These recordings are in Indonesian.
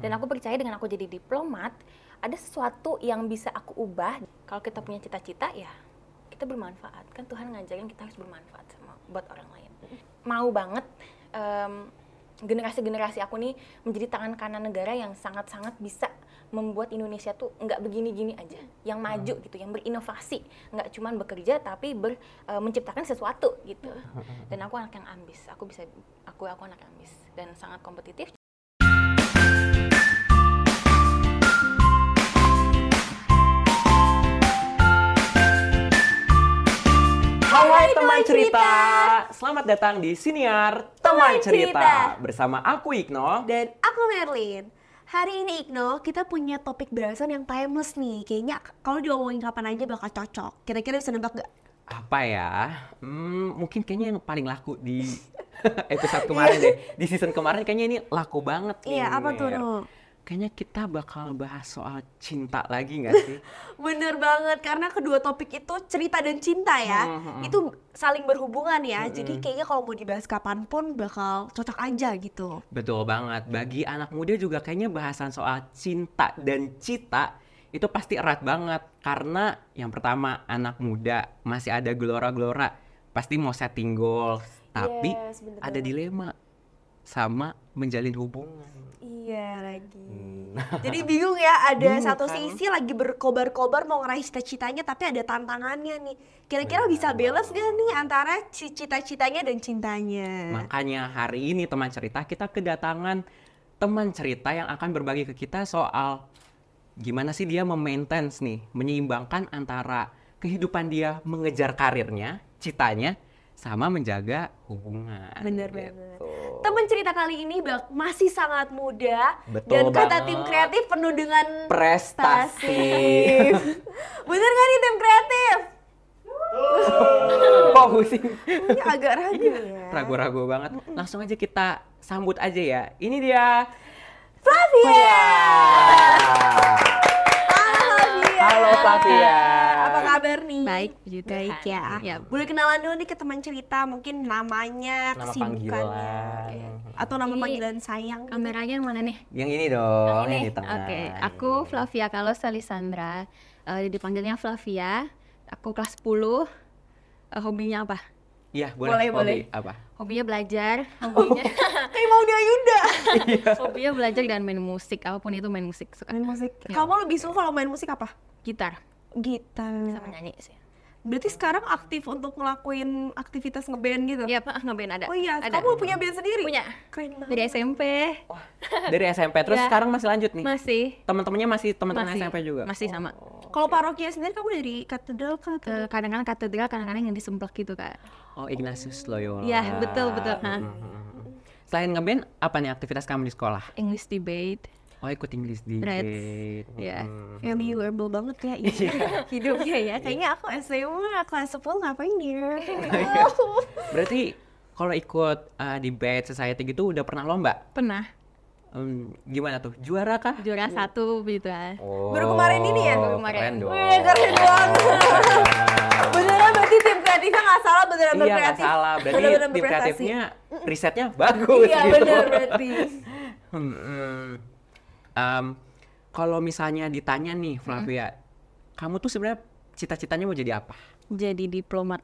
Dan aku percaya dengan aku jadi diplomat, ada sesuatu yang bisa aku ubah. Kalau kita punya cita-cita ya kita bermanfaat. Kan Tuhan ngajarin kita harus bermanfaat sama buat orang lain. Mau banget um, generasi-generasi aku nih menjadi tangan kanan negara yang sangat-sangat bisa membuat Indonesia tuh nggak begini-gini aja, yang hmm. maju gitu, yang berinovasi, nggak cuman bekerja tapi ber, e, menciptakan sesuatu gitu. Hmm. Dan aku anak yang ambis, aku bisa, aku aku anak ambis dan sangat kompetitif. Teman cerita. cerita. Selamat datang di Siniar Teman, Teman cerita. cerita. Bersama aku Ikno dan aku Merlin. Hari ini Ikno, kita punya topik berasan yang timeless nih. Kayaknya kalau diomongin kapan aja bakal cocok. Kira-kira bisa nembak gak? Apa ya? Hmm, mungkin kayaknya yang paling laku di episode kemarin deh. Di season kemarin kayaknya ini laku banget. Iya, apa tuh? kayaknya kita bakal bahas soal cinta lagi gak sih? Bener banget karena kedua topik itu cerita dan cinta ya, mm hmm, itu saling berhubungan ya. Hmm, Jadi hmm. kayaknya kalau mau dibahas kapanpun bakal cocok aja gitu. Betul banget. Bagi anak muda juga kayaknya bahasan soal cinta dan cita itu pasti erat banget karena yang pertama anak muda masih ada gelora-gelora pasti mau setting goals tapi yes, ada dilema sama menjalin hubungan. Iya hmm. lagi. Hmm. Jadi bingung ya, ada bingung, satu kan? sisi lagi berkobar-kobar mau ngeraih cita-citanya tapi ada tantangannya nih. Kira-kira iya. bisa balance gak nih antara cita-citanya dan cintanya? Makanya hari ini teman cerita kita kedatangan teman cerita yang akan berbagi ke kita soal gimana sih dia memaintens nih, menyeimbangkan antara kehidupan dia mengejar karirnya, citanya, sama menjaga hubungan. Bener gitu. teman Temen cerita kali ini bak masih sangat muda Betul dan banget. kata tim kreatif penuh dengan prestasi. Bener kan nih tim kreatif? Kok pusing? Ini agak ragu ya. Ragu-ragu banget. Langsung aja kita sambut aja ya. Ini dia Flavia. Flavia. Iya. Halo Flavia, Apa kabar nih? Baik, puji baik ya. ya. Boleh kenalan dulu nih ke teman cerita, mungkin namanya, nama kesibukannya. Atau nama panggilan sayang. Kameranya yang mana nih? Yang ini dong, yang, di Oke, aku Flavia Carlos Salisandra. Uh, eh, dipanggilnya Flavia. Aku kelas 10. Uh, eh, hobinya apa? Iya, boleh. Boleh, Hobi boleh. Apa? Hobinya belajar, hobinya oh, kayak mau dia Yunda. hobinya belajar dan main musik, apapun itu main musik suka. Main musik. Ya. Kamu lebih suka kalau main musik apa? gitar gitar sama nyanyi sih Berarti sekarang aktif untuk ngelakuin aktivitas ngeband gitu? Iya pak, ngeband ada. Oh iya, ada. kamu punya band sendiri? Punya. Keren banget. Dari SMP. oh, dari SMP. Terus ya. sekarang masih lanjut nih? Masih. Teman-temannya masih teman-teman SMP juga? Masih oh, sama. Oh, Kalau paroki parokia sendiri kamu dari katedral kan? Kadang-kadang katedral, kadang-kadang yang disemplak gitu kak. Oh Ignatius Loyola. Iya betul betul. Nah. Selain ngeband, apa nih aktivitas kamu di sekolah? English debate. Oh ikut Inggris di Ya. Yeah. MU banget ya hidupnya ya. Iya. Kayaknya aku SMA kelas 10 ngapain dia? Oh, iya. Berarti kalau ikut uh, di bad Society gitu udah pernah lomba? Pernah. Um, gimana tuh? Juara kah? Juara uh. satu gitu ya. Oh, baru kemarin ini ya? Baru kemarin. Keren dong. Iya. keren banget. beneran berarti tim kreatifnya nggak salah beneran iya, Iya nggak salah. Berarti beneran tim kreatifnya risetnya bagus. Iya gitu. bener berarti. Um, Kalau misalnya ditanya nih Flavia, mm -hmm. kamu tuh sebenarnya cita-citanya mau jadi apa? Jadi diplomat.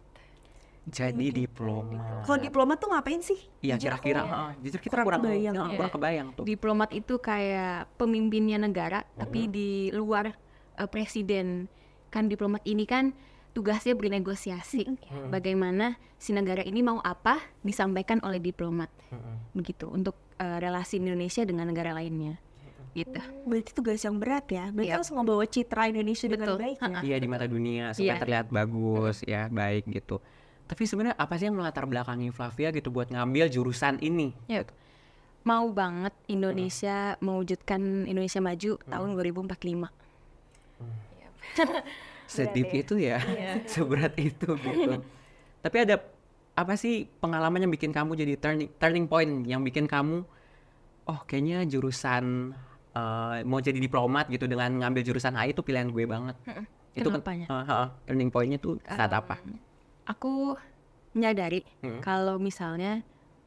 Jadi diplomat. Kalau diplomat tuh ngapain sih? Iya kira-kira. Ya. kita kurang kebayang. Kurang, kurang iya. kebayang tuh. Diplomat itu kayak pemimpinnya negara, hmm. tapi mhm. di luar uh, presiden. Kan diplomat ini kan tugasnya bernegosiasi. Hmm. Bagaimana si negara ini mau apa disampaikan oleh diplomat. Hmm. Begitu untuk uh, relasi Indonesia dengan negara lainnya gitu. Berarti tugas yang berat ya. Berarti yep. Iya. harus ngebawa citra Indonesia Betul. dengan baik ya. Iya di mata dunia supaya yeah. terlihat bagus ya, baik gitu. Tapi sebenarnya apa sih yang melatar belakangi Flavia gitu buat ngambil jurusan ini? Yep. Iya. Gitu. Mau banget Indonesia hmm. mewujudkan Indonesia maju hmm. tahun 2045. Hmm. Sedip itu ya, yeah. seberat itu gitu. Tapi ada apa sih pengalaman yang bikin kamu jadi turning turning point yang bikin kamu oh kayaknya jurusan uh, mau jadi diplomat gitu dengan ngambil jurusan HI itu pilihan gue banget. Hmm, itu kenapa? Kan, uh, uh, turning pointnya tuh eh, saat apa? Aku menyadari hmm. kalau misalnya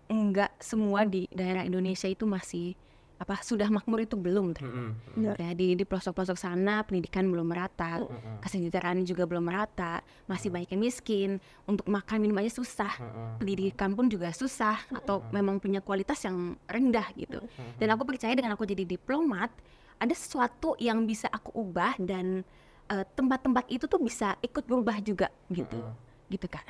nggak semua di daerah Indonesia itu masih apa sudah makmur itu belum tuh. Mm-hmm. di pelosok-pelosok sana pendidikan belum merata, mm-hmm. kesejahteraan juga belum merata, masih mm-hmm. banyak yang miskin, untuk makan minum aja susah. Mm-hmm. Pendidikan pun juga susah mm-hmm. atau memang punya kualitas yang rendah gitu. Mm-hmm. Dan aku percaya dengan aku jadi diplomat, ada sesuatu yang bisa aku ubah dan tempat eh, tempat-tempat itu tuh bisa ikut berubah juga gitu. Mm-hmm. Gitu kan.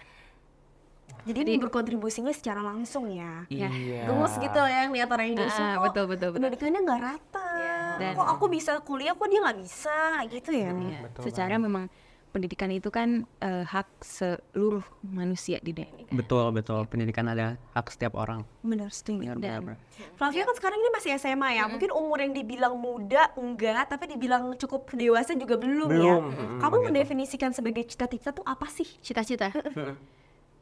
Jadi, Jadi berkontribusi nggak secara langsung ya? Iya. iya. Gemes gitu ya lihat orang ah, Indonesia. Uh, betul betul. betul. Pendidikannya nggak rata. Yeah. kok aku bisa kuliah kok dia nggak bisa gitu ya? Iya. secara banget. memang pendidikan itu kan uh, hak seluruh manusia di Denmark. Kan. Betul betul. Pendidikan ada hak setiap orang. Benar setuju. Dan Flavia kan sekarang ini masih SMA ya. hmm Mungkin umur yang dibilang muda enggak, tapi dibilang cukup dewasa juga belum, ya. belum. ya. hmm Kamu begitu. mendefinisikan sebagai cita-cita tuh apa sih? Cita-cita.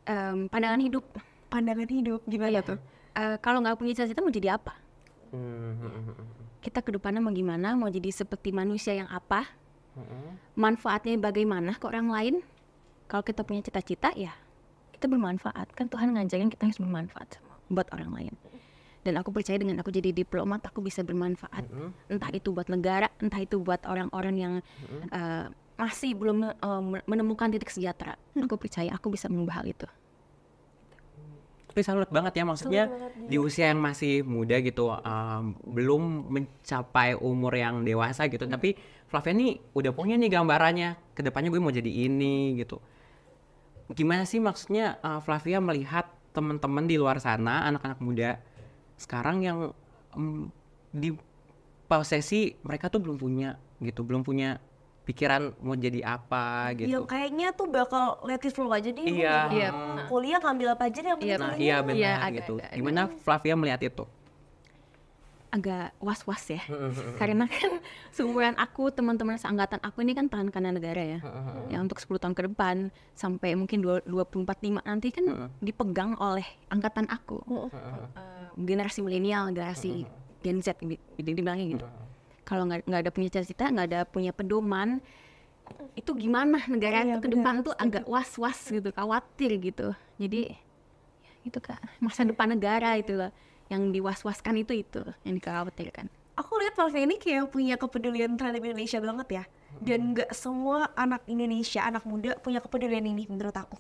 um, pandangan hidup pandangan hidup gimana iya. tuh uh, kalau nggak punya cita-cita mau jadi apa mm-hmm. kita kedepannya mau gimana mau jadi seperti manusia yang apa mm-hmm. manfaatnya bagaimana ke orang lain kalau kita punya cita-cita ya kita bermanfaat kan Tuhan ngajarin kita harus bermanfaat buat orang lain dan aku percaya dengan aku jadi diplomat aku bisa bermanfaat mm-hmm. entah itu buat negara entah itu buat orang-orang yang eh, masih belum uh, menemukan titik sejahtera hmm. aku percaya aku bisa mengubah hal itu tapi salut banget ya maksudnya di usia yang masih muda gitu um, belum mencapai umur yang dewasa gitu hmm. tapi Flavia ini udah punya nih gambarannya kedepannya gue mau jadi ini gitu gimana sih maksudnya uh, Flavia melihat teman-teman di luar sana anak-anak muda sekarang yang um, di posisi mereka tuh belum punya gitu belum punya pikiran mau jadi apa iya, gitu. Yang kayaknya tuh bakal let it flow aja deh. Iya. iya. Hmm. Nah. Kuliah ngambil apa aja deh yang iya, penting. Nah, iya benar iya, agak, gitu. Agak, Gimana Flavia melihat itu? Agak was-was ya. Hmm. Karena kan seumuran aku, teman-teman seangkatan aku ini kan tahan kanan negara ya. Hmm. ya untuk 10 tahun ke depan sampai mungkin 245 nanti kan dipegang oleh angkatan aku. generasi milenial, generasi Gen Z dibilangnya gitu kalau nggak ada punya cita-cita nggak ada punya pedoman itu gimana negara iya, ke depan tuh agak was-was gitu khawatir gitu jadi ya itu kak masa iya. depan negara itu loh yang waskan itu itu yang dikhawatirkan aku lihat Palestina ini kayak punya kepedulian terhadap Indonesia banget ya dan hmm. nggak semua anak Indonesia anak muda punya kepedulian ini menurut aku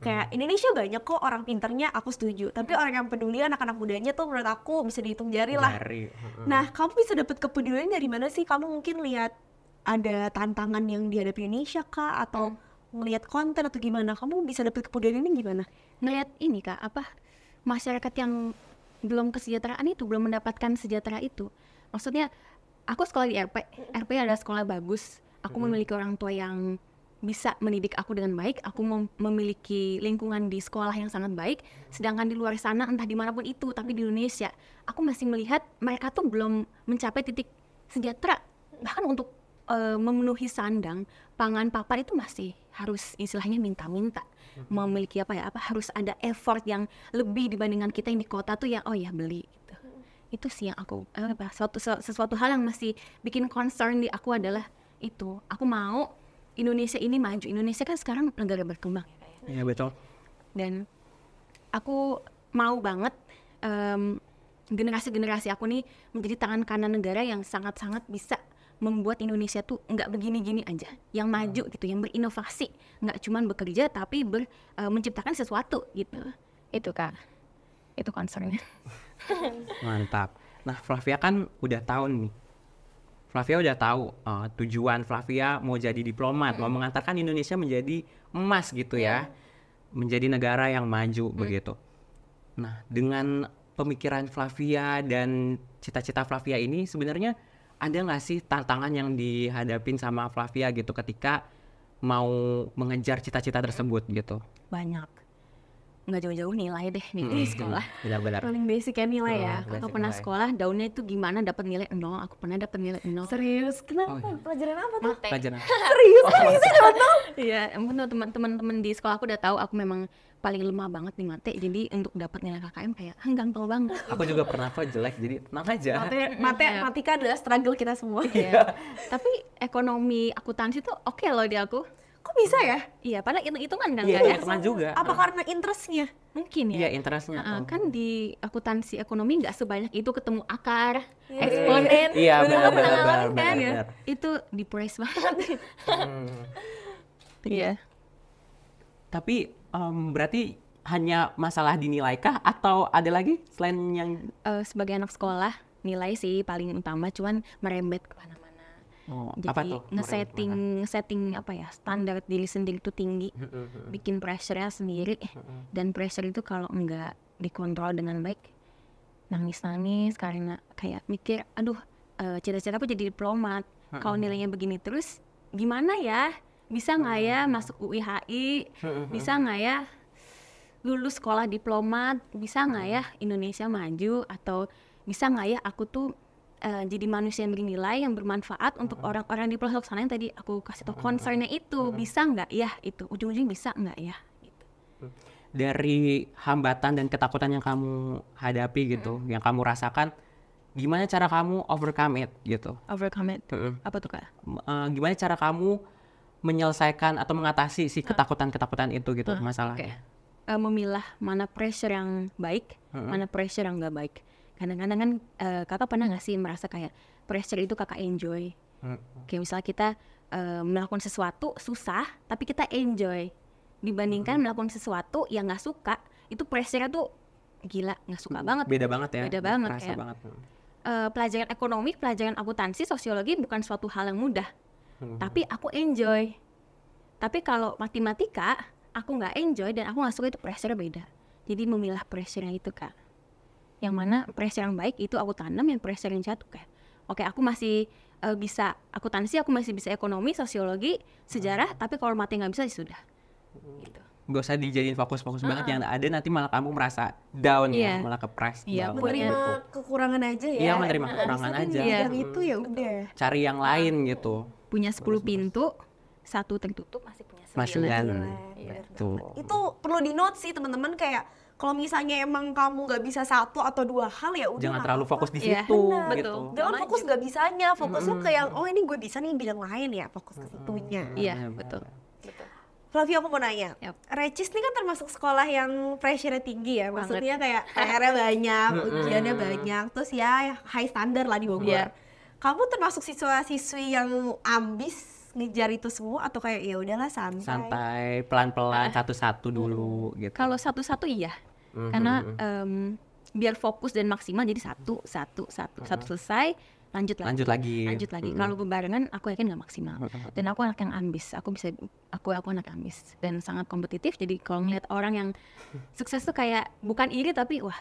kayak Indonesia banyak kok orang pinternya aku setuju tapi mm. orang yang peduli anak-anak mudanya tuh menurut aku bisa dihitung jari lah jari. nah kamu bisa dapat kepedulian dari mana sih kamu mungkin lihat ada tantangan yang dihadapi Indonesia kah atau hmm. ngelihat konten atau gimana kamu bisa dapat kepedulian ini gimana ngelihat ini kak apa masyarakat yang belum kesejahteraan itu belum mendapatkan sejahtera itu maksudnya aku sekolah di RP RP ada sekolah bagus aku memiliki orang tua yang bisa mendidik aku dengan baik, aku mem memiliki lingkungan di sekolah yang sangat baik, sedangkan di luar sana entah dimanapun itu, tapi di Indonesia, aku masih melihat mereka tuh belum mencapai titik sejahtera, bahkan untuk uh, memenuhi sandang, pangan papan itu masih harus istilahnya minta-minta, hmm. memiliki apa ya, apa harus ada effort yang lebih dibandingkan kita yang di kota tuh ya, oh ya beli gitu. Hmm. Itu sih yang aku, apa, sesuatu, sesuatu hal yang masih bikin concern di aku adalah itu, aku mau Indonesia ini maju. Indonesia kan sekarang negara berkembang ya. Iya betul. Dan aku mau banget generasi generasi-generasi aku nih menjadi tangan kanan negara yang sangat-sangat bisa membuat Indonesia tuh nggak begini-gini aja, yang maju hmm. gitu, yang berinovasi, nggak cuma bekerja tapi ber, uh, menciptakan sesuatu gitu. Itu kak, itu concernnya. Mantap. Nah Flavia kan udah tahun nih Flavia udah tahu uh, tujuan Flavia mau jadi diplomat, hmm. mau mengantarkan Indonesia menjadi emas gitu ya, iya. menjadi negara yang maju hmm. begitu. Nah, dengan pemikiran Flavia dan cita-cita Flavia ini sebenarnya ada nggak sih tantangan yang dihadapin sama Flavia gitu ketika mau mengejar cita-cita tersebut gitu? Banyak nggak jauh-jauh nilai deh nih hmm. sekolah. Benar-benar. Paling basic ya nilai hmm, ya. Aku pernah nilai. sekolah daunnya itu gimana dapat nilai nol. Aku pernah dapat nilai nol. Serius? Kenapa? Oh, iya. Pelajaran apa tuh? Mate. Pelajaran. Serius? kan? bisa dapat nol? Iya, tuh teman-teman di sekolah aku udah tahu aku memang paling lemah banget di mate. Jadi untuk dapat nilai KKM kayak hanggang tol banget. Aku juga pernah kok jelek. Jadi tenang aja. Mate, mate iya. matika adalah struggle kita semua. Iya. iya. Tapi ekonomi akuntansi tuh oke okay loh di aku kok bisa ya? Iya, padahal hitung-hitungan kan Iya, hitungan juga. Apa uh. karena interestnya? Mungkin ya. Iya, interestnya. Uh, kan di akuntansi ekonomi nggak sebanyak itu ketemu akar, yeah. eksponen. Iya, iya benar benar kan ya. Itu depres banget. hmm. Iya. Tapi um, berarti hanya masalah dinilaikah atau ada lagi selain yang uh, sebagai anak sekolah nilai sih paling utama cuman merembet mana? Oh, Jadi apa tuh? ngesetting setting apa ya standar diri sendiri itu tinggi, bikin pressure-nya sendiri dan pressure itu kalau enggak dikontrol dengan baik nangis-nangis karena kayak mikir aduh uh, cita-cita aku jadi diplomat kalau nilainya begini terus gimana ya bisa nggak ya masuk UIHI bisa nggak ya lulus sekolah diplomat bisa nggak ya Indonesia maju atau bisa nggak ya aku tuh Eh, jadi manusia yang bernilai yang bermanfaat untuk orang-orang di pelosok sana yang tadi aku kasih tau concernnya itu bisa nggak ya itu ujung-ujung bisa nggak ya gitu. Mm. dari hambatan dan ketakutan yang kamu hadapi gitu hmm. yang kamu rasakan gimana cara kamu overcome it gitu overcome it hmm. apa tuh kak uh, gimana cara kamu menyelesaikan atau mengatasi si ah. ketakutan-ketakutan itu gitu uh, masalahnya okay. uh, eh, memilah mana pressure yang baik -hmm. mana pressure yang nggak baik kadang-kadang kan uh, kakak pernah nggak sih merasa kayak pressure itu kakak enjoy hmm. kayak misalnya kita uh, melakukan sesuatu susah tapi kita enjoy dibandingkan hmm. melakukan sesuatu yang nggak suka itu pressure tuh gila nggak suka hmm. banget beda banget ya beda banget ya, kayak banget. Uh, pelajaran ekonomi pelajaran akuntansi sosiologi bukan suatu hal yang mudah hmm. tapi aku enjoy tapi kalau matematika aku nggak enjoy dan aku nggak suka itu pressure beda jadi memilah pressure itu kak yang mana pressure yang baik itu aku tanam yang pressure yang jatuh kayak oke aku masih uh, bisa tansi aku masih bisa ekonomi sosiologi sejarah hmm. tapi kalau mati nggak bisa ya sudah gitu gak usah dijadiin fokus-fokus uh banget yang ada nanti malah kamu merasa down yeah. ya iya. malah kepres yeah, iya, gitu. menerima kekurangan aja ya iya menerima nah, kekurangan nah, aja ya. itu ya udah cari yang nah. lain gitu punya 10 Terus, pintu satu tertutup masih punya sembilan masih iya, itu perlu di note sih teman-teman kayak kalau misalnya emang kamu nggak bisa satu atau dua hal ya udah jangan terlalu fokus di iya. situ yeah. gitu jangan fokus nggak bisanya fokus mm -hmm. ke yang oh ini gue bisa nih bidang lain ya fokus ke situnya iya mm -hmm. betul betul Flavio aku mau nanya, yep. Regis ini kan termasuk sekolah yang pressure tinggi ya, maksudnya kayak pr banyak, ujiannya banyak, terus ya high standard lah di Bogor. Yeah. Kamu termasuk siswa-siswi yang ambis ngejar itu semua atau kayak ya udahlah santai santai pelan-pelan ah. satu-satu dulu hmm. gitu kalau satu-satu iya hmm karena um, biar fokus dan maksimal jadi satu satu satu hmm satu selesai lanjut lagi lanjut lagi lanjut lagi mm-hmm. kalau bebarengan aku yakin nggak maksimal dan aku anak yang ambis aku bisa aku aku anak ambis dan sangat kompetitif jadi kalau ngeliat orang yang sukses tuh kayak bukan iri tapi wah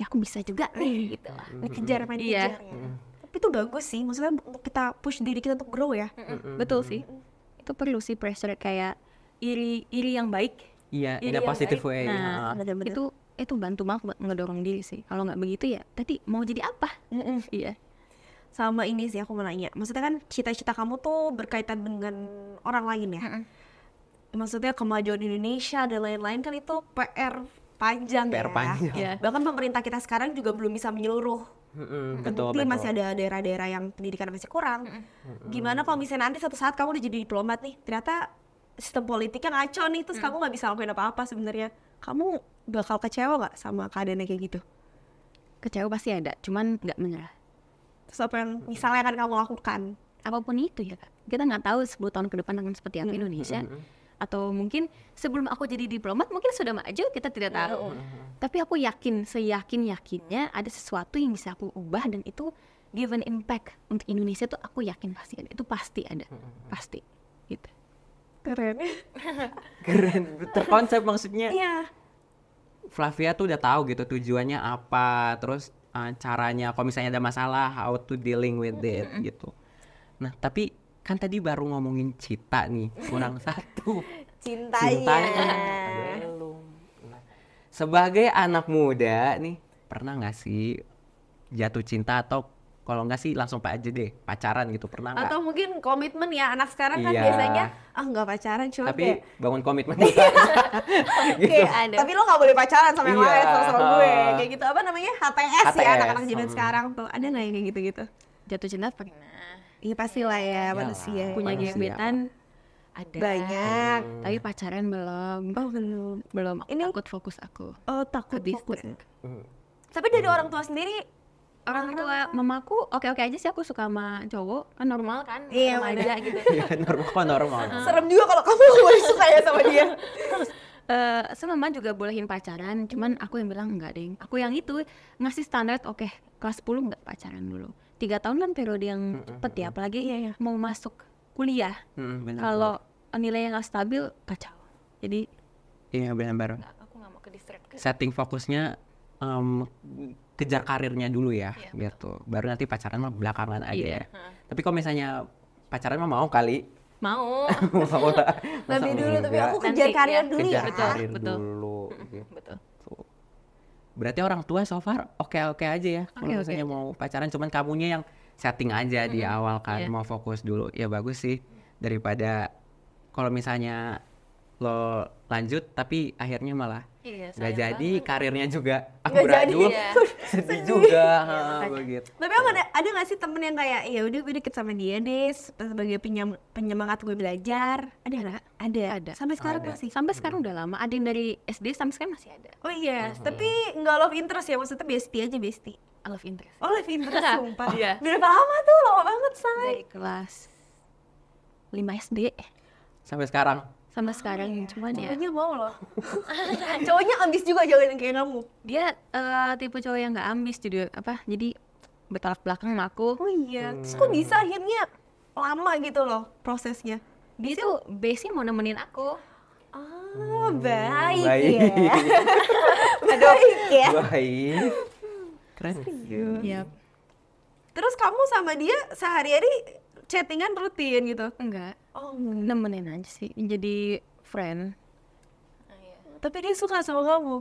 ya aku bisa juga nih gitu lah kejar main iya. kejar ya tapi itu bagus sih maksudnya untuk kita push diri kita untuk grow ya mm-hmm. betul mm-hmm. sih itu perlu sih pressure kayak iri iri yang baik iya yeah, in a positive way nah, nah. itu itu bantu banget buat ngedorong diri sih kalau nggak begitu ya tadi mau jadi apa mm-hmm. iya sama ini sih aku mau nanya maksudnya kan cita-cita kamu tuh berkaitan dengan orang lain ya maksudnya kemajuan Indonesia dan lain-lain kan itu PR panjang PR ya. panjang. Yeah. Bahkan pemerintah kita sekarang juga belum bisa menyeluruh Mm-hmm. mungkin masih ada daerah-daerah yang pendidikan masih kurang. Mm-hmm. Gimana kalau misalnya nanti satu saat kamu udah jadi diplomat nih, ternyata sistem politiknya ngaco nih, terus mm. kamu nggak bisa lakuin apa-apa sebenarnya. Kamu bakal kecewa nggak sama keadaannya kayak gitu? Kecewa pasti ada, cuman nggak menyerah. Terus apa yang misalnya akan kamu lakukan? Apapun itu ya, kak. Kita nggak tahu 10 tahun ke depan akan seperti apa mm-hmm. Indonesia. Mm-hmm atau mungkin sebelum aku jadi diplomat mungkin sudah maju kita tidak tahu. Tapi aku yakin, seyakin yakinnya ada sesuatu yang bisa aku ubah dan itu given impact untuk Indonesia tuh aku yakin pasti ada. Itu pasti ada, pasti gitu. Keren. Keren, terkonsep maksudnya. Iya. Flavia tuh udah tahu gitu tujuannya apa, terus uh, caranya kalau misalnya ada masalah how to dealing with it gitu. Nah, tapi kan tadi baru ngomongin cita nih, kurang satu. itu cintanya, cintanya sebagai anak muda nih pernah nggak sih jatuh cinta atau kalau nggak sih langsung pak aja deh pacaran gitu pernah nggak? Atau mungkin komitmen ya anak sekarang kan iya. kan biasanya ah nggak pacaran cuma tapi kayak... bangun komitmen gitu. okay, ada. Tapi lo nggak boleh pacaran sama yang iya. lain sama, gue kayak gitu apa namanya HTS, HTS. ya anak-anak zaman hmm. sekarang tuh ada nggak yang kayak gitu-gitu? Jatuh cinta pernah. Iya pasti lah ya Yalah, manusia. Punya manusia. gebetan ada banyak tapi pacaran belum oh belum belum ini takut fokus aku oh takut Habis fokus ya? Hmm. tapi dari hmm. orang tua sendiri orang tua mamaku oke oke aja sih aku suka sama cowok kan normal kan iya aja gitu iya normal kok normal serem juga kalau kamu boleh suka ya sama dia Uh, eh, so mama juga bolehin pacaran, cuman aku yang bilang enggak ding Aku yang itu ngasih standar, oke okay, kelas 10 enggak pacaran dulu. Tiga tahun kan periode yang cepet ya, apalagi iya, iya. mau masuk kuliah hmm, kalau yang nggak stabil kacau jadi iya benar baru aku nggak mau ke distract setting fokusnya um, kejar karirnya dulu ya, ya gitu betul. baru nanti pacaran mah belakangan aja iya. ya hmm. tapi kalau misalnya pacaran mah mau kali mau lebih dulu tapi aku kejar nanti, karir iya, ya. dulu ya betul, karir betul. dulu gitu. betul berarti orang tua so far oke oke aja ya okay, kalau okay. misalnya mau pacaran cuman kamunya yang setting aja mm -hmm. di awal kan yeah. mau fokus dulu ya bagus sih daripada kalau misalnya lo lanjut tapi akhirnya malah Iya, gak jadi banget. karirnya juga aku gak ya. sedih juga ha, ya, begitu. Tapi ada, nggak gak sih temen yang kayak ya udah gue deket sama dia deh sebagai penyem, penyemangat gue belajar. Ada nggak? Ada. ada. Sampai sekarang oh, ada. masih. Sampai sekarang udah lama. Ada yang dari SD sampai sekarang masih ada. Oh iya, uh mm-hmm. -huh. tapi nggak love interest ya maksudnya bestie aja bestie love interest. Oh, love interest sumpah. Iya. Oh. Berapa lama tuh? Lama banget, say. Dari kelas 5 SD. Sampai sekarang. Sampai oh, sekarang iya. cuman ya. Cowoknya mau loh. cowoknya ambis juga yang kayak kamu. Dia uh, tipe cowok yang gak ambis jadi apa? Jadi bertolak belakang sama aku. Oh iya. Hmm. Terus kok bisa akhirnya lama gitu loh prosesnya? Dia, Bisa. tuh base mau nemenin aku. Ah, baik, hmm, ya. baik ya. baik ya. baik. Keren. Terus kamu sama dia sehari-hari chattingan rutin gitu? Enggak. Oh, nemenin aja sih. Jadi friend. Oh, iya. Tapi dia suka sama kamu.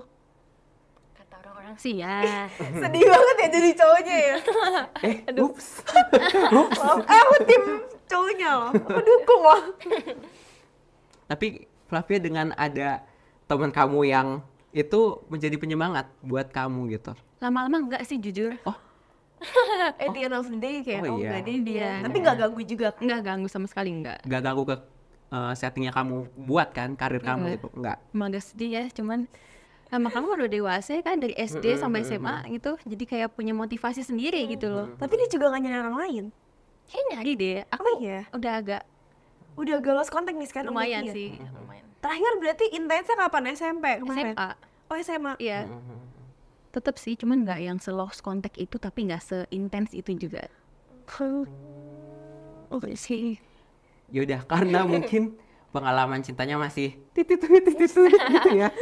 Kata orang-orang sih ya. Sedih banget ya jadi cowoknya ya. eh, Aduh. ups. eh, aku tim cowoknya loh. Aku dukung loh. Tapi Flavia dengan ada teman kamu yang itu menjadi penyemangat buat kamu gitu? Lama-lama enggak sih jujur. Oh. At the end of the day kayak oh, oh iya. deh dia. Iya. Tapi enggak ganggu juga. Enggak ganggu sama sekali enggak. Enggak ganggu ke uh, settingnya kamu buat kan karir iya. kamu gitu. Enggak. Emang udah sedih ya, cuman sama kamu udah dewasa ya kan dari SD sampai SMA gitu. Jadi kayak punya motivasi sendiri gitu loh. Tapi dia juga gak nyari orang lain. Kayaknya nyari deh. Aku oh, iya. udah agak udah agak lost contact nih sekarang lumayan ya? sih Terakhir berarti intensnya kapan SMP kemarin? SMA. Oh SMA. Iya. Tetap sih, cuman nggak yang selos kontak itu tapi nggak seintens itu juga. Oke oh, sih. Yaudah karena mungkin pengalaman cintanya masih titit titit gitu ya.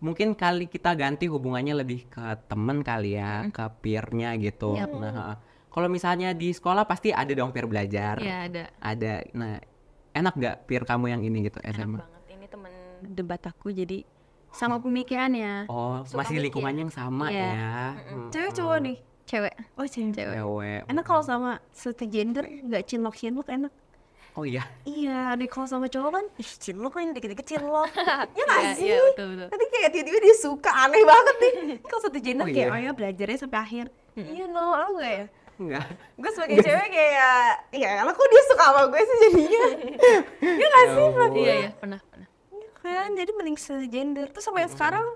Mungkin kali kita ganti hubungannya lebih ke temen kali ya, hmm. ke peernya gitu. Yep. Iya. Nah, kalau misalnya di sekolah pasti ada dong peer belajar. Iya ada. Ada. Nah, enak nggak peer kamu yang ini gitu enak SMA? Banget debat aku jadi sama pemikirannya. Oh, Suka masih lingkungannya yang sama yeah. ya. mm hmm Cewek cowok nih. Cewek. Oh, cewek. Cewek. cewek. Enak kalau sama satu gender nggak cinlok-cinlok enak. Oh iya. Iya, nih kalau sama cowok kan, ih cinlok kan dikit-dikit cinlok. Iya, ya nggak iya, sih? Iya, betul, betul. Nanti kayak tiba-tiba dia suka aneh banget nih. kalau satu gender oh, kayak, iya. oh ya belajarnya sampai akhir. Iya, no, lo gak ya? Enggak. Gue sebagai cewek kayak, ya karena kok dia suka sama gue sih jadinya. Iya gak sih? Ya iya, iya, pernah, pernah kan jadi mending segender tuh sama yang hmm. sekarang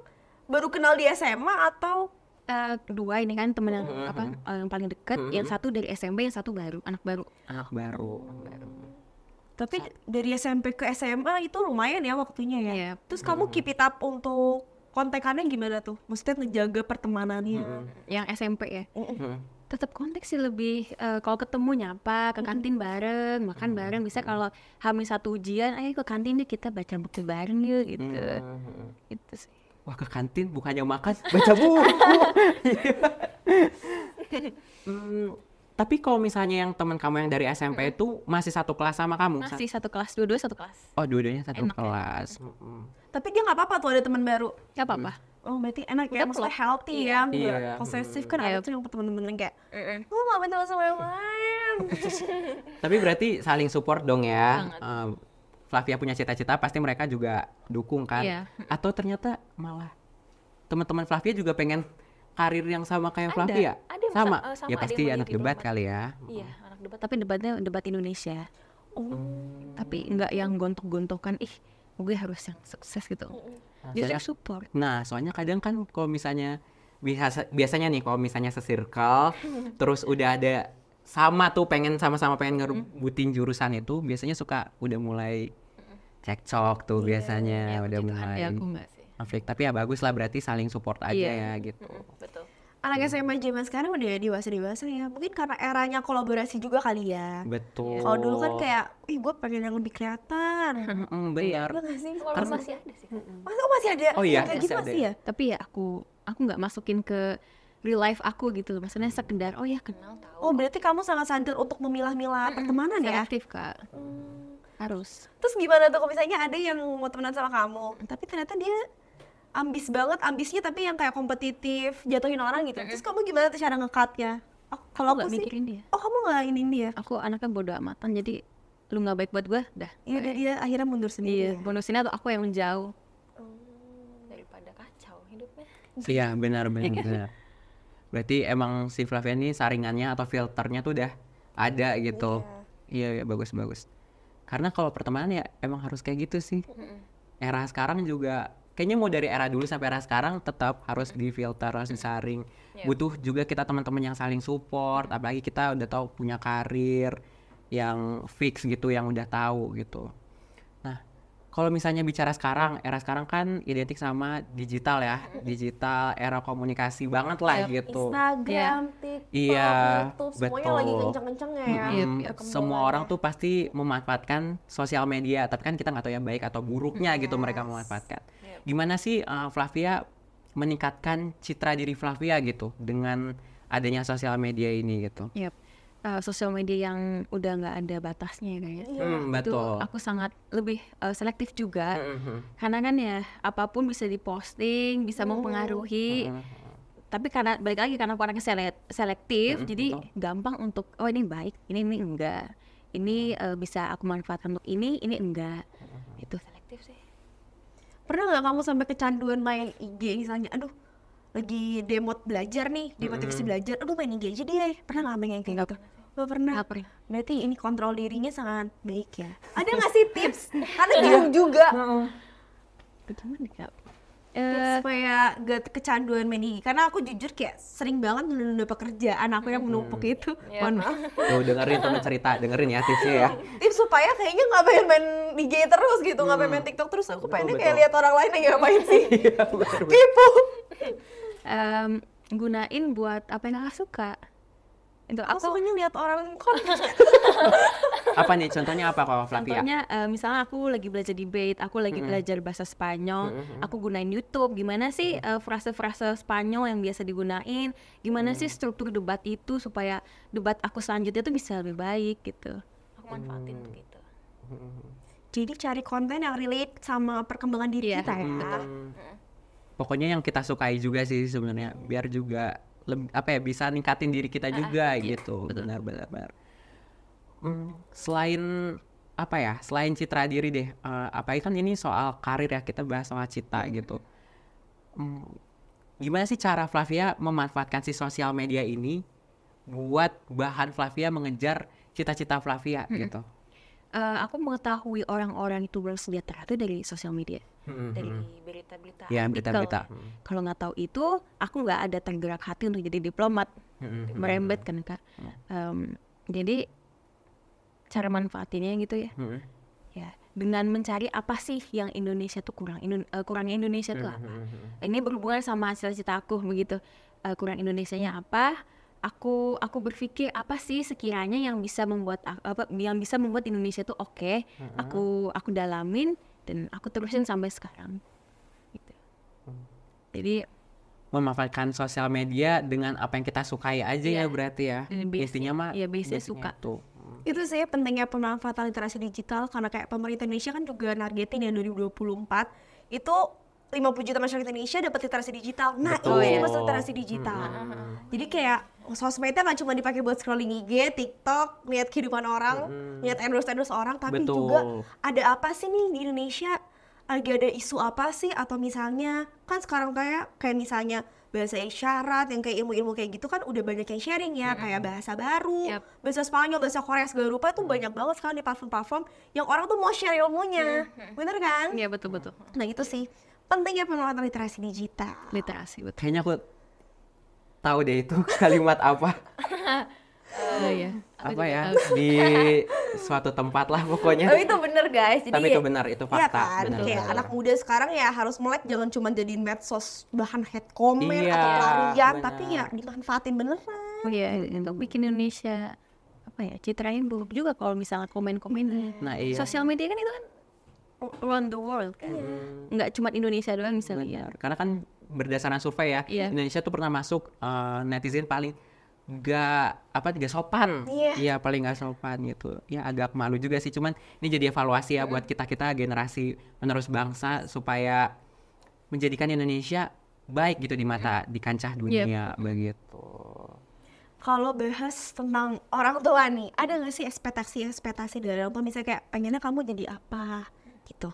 baru kenal di SMA atau uh, eh, dua ini kan temen yang uh apa eh, yang paling deket uh-huh. yang satu dari SMP yang satu baru anak baru anak baru, tapi dari SMP ke SMA itu lumayan ya waktunya ya yeah. terus kamu keep it up untuk kontekannya gimana tuh maksudnya ngejaga pertemanannya yang SMP ya tetap konteks sih lebih uh, kalau ketemu nyapa ke kantin bareng makan bareng bisa kalau hamil satu ujian ayo ke kantin deh kita baca buku bareng yuk gitu hmm. itu sih wah ke kantin bukannya makan baca buku mm, tapi kalau misalnya yang teman kamu yang dari SMP itu masih satu kelas sama kamu masih satu kelas dua-dua satu kelas oh dua-duanya satu Enak ya. kelas ya. tapi dia nggak apa-apa tuh ada teman baru nggak apa-apa hmm oh berarti enak ya, maksudnya healthy iya. ya, iya. Yeah. posesif kan ada iya. tuh yang temen-temen kayak, lu eh, eh. oh, mau main sama yang lain. Tapi berarti saling support dong ya. Uh, Flavia punya cita-cita, pasti mereka juga dukung kan? Yeah. Atau ternyata malah teman-teman Flavia juga pengen karir yang sama kayak ada, Flavia? Ada, sama. Uh, sama. Ya pasti anak debat kali ya. Iya, mm. anak debat. Tapi debatnya debat Indonesia. Oh. Tapi nggak yang gontok-gontokan, ih gue harus yang sukses gitu. Mm -mm Nah, justru support nah soalnya kadang kan kalau misalnya biasa biasanya nih kalau misalnya sesirkel terus udah ada sama tuh pengen sama-sama pengen hmm. ngerebutin jurusan itu biasanya suka udah mulai cekcok tuh yeah, biasanya yeah, udah ya, mulai aku konflik tapi ya bagus lah berarti saling support aja yeah. ya gitu hmm, betul anak hmm. SMA zaman sekarang udah dewasa dewasa ya mungkin karena eranya kolaborasi juga kali ya betul kalau dulu kan kayak ih gue pengen yang lebih kelihatan hmm, Bayar. nggak sih kalau masih ada sih hmm. masa masih ada oh iya kayak gitu masih ya tapi ya aku aku nggak masukin ke real life aku gitu loh maksudnya sekedar oh ya kenal tahu oh berarti kamu sangat sadar untuk memilah-milah pertemanan ya aktif kak harus terus gimana tuh kalau misalnya ada yang mau temenan sama kamu tapi ternyata dia ambis banget ambisnya tapi yang kayak kompetitif jatuhin orang gitu terus kamu gimana tuh cara ngekatnya oh, kalau aku, aku gak sih, mikirin dia oh kamu nggak ini dia aku anaknya bodoh amatan jadi lu nggak baik buat gue dah iya dia akhirnya mundur sendiri iya, ya? mundur sini atau aku yang menjauh hmm, daripada kacau hidupnya iya benar benar, berarti emang si Flavia ini saringannya atau filternya tuh udah ada gitu iya iya, iya bagus bagus karena kalau pertemanan ya emang harus kayak gitu sih era sekarang juga kayaknya mau dari era dulu sampai era sekarang tetap harus di filter harus disaring yeah. butuh juga kita teman-teman yang saling support apalagi kita udah tahu punya karir yang fix gitu yang udah tahu gitu kalau misalnya bicara sekarang, era sekarang kan identik sama digital ya, digital era komunikasi banget lah gitu. Instagram, iya. TikTok, iya, YouTube, semuanya betul. lagi kenceng-kenceng ya. Mm-hmm. Semua orang tuh pasti memanfaatkan sosial media, tapi kan kita nggak tahu yang baik atau buruknya gitu yes. gitu mereka memanfaatkan. Gimana sih uh, Flavia meningkatkan citra diri Flavia gitu dengan adanya sosial media ini gitu? Yep uh, sosial media yang udah nggak ada batasnya ya kayaknya. Iya. Mm, betul. Itu aku sangat lebih uh, selektif juga. Mm-hmm. Karena kan ya apapun bisa diposting, bisa mm mempengaruhi. Mm-hmm. Tapi karena balik lagi karena aku anaknya selek- selektif, mm-hmm. jadi betul. gampang untuk oh ini baik, ini ini enggak. Ini uh, bisa aku manfaatkan untuk ini, ini enggak. Mm-hmm. Itu selektif sih. Pernah nggak kamu sampai kecanduan main IG misalnya? Aduh, lagi demot belajar nih, demotivasi mm -hmm. belajar, aduh main IG aja deh. Pernah nggak main yang kayak gitu? Gak pernah. Gak pernah. Berarti ini kontrol dirinya sangat baik ya. Ada nggak sih tips? Karena bingung iya. juga. Bagaimana ya? Uh, supaya gak kecanduan main IG karena aku jujur kayak sering banget menunda pekerjaan aku yang menumpuk hmm. itu yeah. mohon maaf tuh dengerin teman cerita dengerin ya tipsnya ya tips supaya kayaknya gak pengen main IG terus gitu nggak gak pengen mm. main TikTok terus aku pengen kayak lihat orang lain yang ngapain sih iya, kipu um, gunain buat apa yang kakak suka itu aku sukanya lihat orang apa nih contohnya apa kalau Flavia contohnya uh, misalnya aku lagi belajar debate aku lagi mm -hmm. belajar bahasa Spanyol mm -hmm. aku gunain YouTube gimana sih eh, frase-frase uh, Spanyol yang biasa digunain gimana mm. sih struktur debat itu supaya debat aku selanjutnya tuh bisa lebih baik gitu aku manfaatin mm. gitu mm. jadi cari konten yang relate sama perkembangan diri yeah. kita ya mm pokoknya yang kita sukai juga sih sebenarnya biar juga lebih, apa ya bisa ningkatin diri kita juga ah, gitu benar-benar iya. Hmm, selain apa ya selain citra diri deh uh, eh, apa kan ini soal karir ya kita bahas soal cita iya. gitu hmm, gimana sih cara Flavia memanfaatkan si sosial media ini buat bahan Flavia mengejar cita-cita Flavia hmm. gitu Eh, aku mengetahui orang-orang itu bersejahtera itu dari sosial media hmm, dari hmm. berita-berita ya berita-berita hmm. kalau nggak tahu itu aku nggak ada tergerak hati untuk jadi diplomat merembet kan kak um, jadi cara manfaatinya gitu ya ya dengan mencari apa sih yang Indonesia tuh kurang Indo uh, eh, kurangnya Indonesia tuh apa ini berhubungan sama hasil cita aku begitu uh, kurang nya apa aku aku berpikir apa sih sekiranya yang bisa membuat apa yang bisa membuat Indonesia itu oke okay. aku aku dalamin dan aku terusin sampai sekarang gitu. Hmm. jadi memanfaatkan sosial media dengan apa yang kita sukai aja iya, ya berarti ya iya, biasanya mah ya biasanya suka tuh itu saya pentingnya pemanfaatan literasi digital karena kayak pemerintah Indonesia kan juga nargetin yang 2024 itu 50 juta masyarakat Indonesia dapat literasi digital. Nah, Betul. ini masuk literasi digital. Hmm. Jadi kayak sosmednya nggak cuma dipakai buat scrolling IG, TikTok, lihat kehidupan orang, hmm. lihat endorse-endorse orang, tapi Betul. juga ada apa sih nih di Indonesia? Lagi ada isu apa sih atau misalnya kan sekarang kayak kayak misalnya bahasa isyarat yang kayak ilmu-ilmu kayak gitu kan udah banyak yang sharing ya hmm. kayak bahasa baru yep. bahasa Spanyol bahasa Korea segala rupa tuh banyak banget sekarang di platform-platform yang orang tuh mau share ilmunya bener kan? Iya betul betul. Nah itu sih pentingnya penguatan literasi digital. Literasi, betul. Kayaknya aku tahu deh itu kalimat apa. uh, ya. Apa, ya di suatu tempat lah pokoknya. Tapi oh, itu benar guys. Jadi Tapi itu benar itu iya fakta. Iya kan? Bener, Kayak anak muda sekarang ya harus melek jangan cuma jadi medsos bahan head comment iya, atau pelarian, tapi ya dimanfaatin beneran. Oh iya, untuk bikin Indonesia apa ya citrain buruk juga kalau misalnya komen-komen. Nah, iya. Sosial media kan itu kan around the world kan yeah. nggak cuma Indonesia doang misalnya Benar. karena kan berdasarkan survei ya yeah. Indonesia tuh pernah masuk uh, netizen paling gak apa tiga sopan iya yeah. paling nggak sopan gitu ya agak malu juga sih cuman ini jadi evaluasi ya mm. buat kita kita generasi penerus bangsa supaya menjadikan Indonesia baik gitu di mata di kancah dunia yep. Iya. begitu kalau bahas tentang orang tua nih ada nggak sih ekspektasi ekspektasi dari orang tua misalnya kayak pengennya kamu jadi apa gitu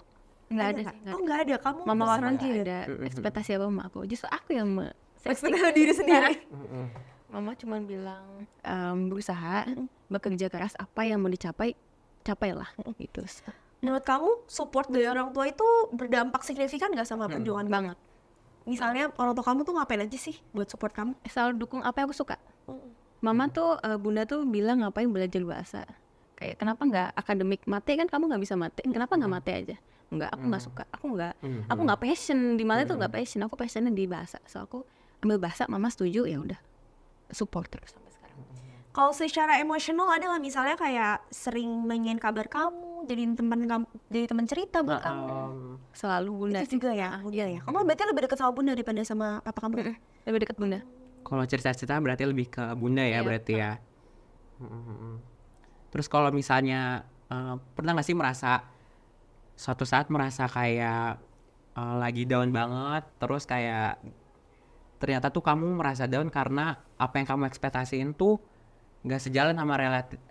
nggak ada, ada Sih, oh nggak ada kamu mama orang tidak ada ekspektasi apa sama aku justru aku yang me ekspektasi diri sendiri mama cuma bilang um, berusaha bekerja keras apa yang mau dicapai capailah gitu menurut kamu support dari orang tua itu berdampak signifikan nggak sama perjuangan hmm. banget misalnya orang tua kamu tuh ngapain aja sih buat support kamu selalu dukung apa yang aku suka mama tuh uh, bunda tuh bilang ngapain belajar bahasa kayak kenapa nggak akademik mate kan kamu nggak bisa mate hmm. kenapa nggak hmm. mate aja nggak aku nggak hmm. suka aku nggak aku nggak passion di mate tuh nggak passion aku passionnya di bahasa so aku ambil bahasa mama setuju ya udah support terus sampai sekarang kalau secara emosional adalah misalnya kayak sering nanyain kabar kamu jadi teman kamu jadi teman cerita buat kamu selalu bunda itu juga ya iya ya kamu berarti lebih dekat sama bunda daripada sama apa kamu lebih dekat bunda kalau cerita-cerita berarti lebih ke bunda ya iya. berarti ya iya. Terus kalau misalnya uh, pernah nggak sih merasa suatu saat merasa kayak uh, lagi down banget, terus kayak ternyata tuh kamu merasa down karena apa yang kamu ekspektasiin tuh nggak sejalan sama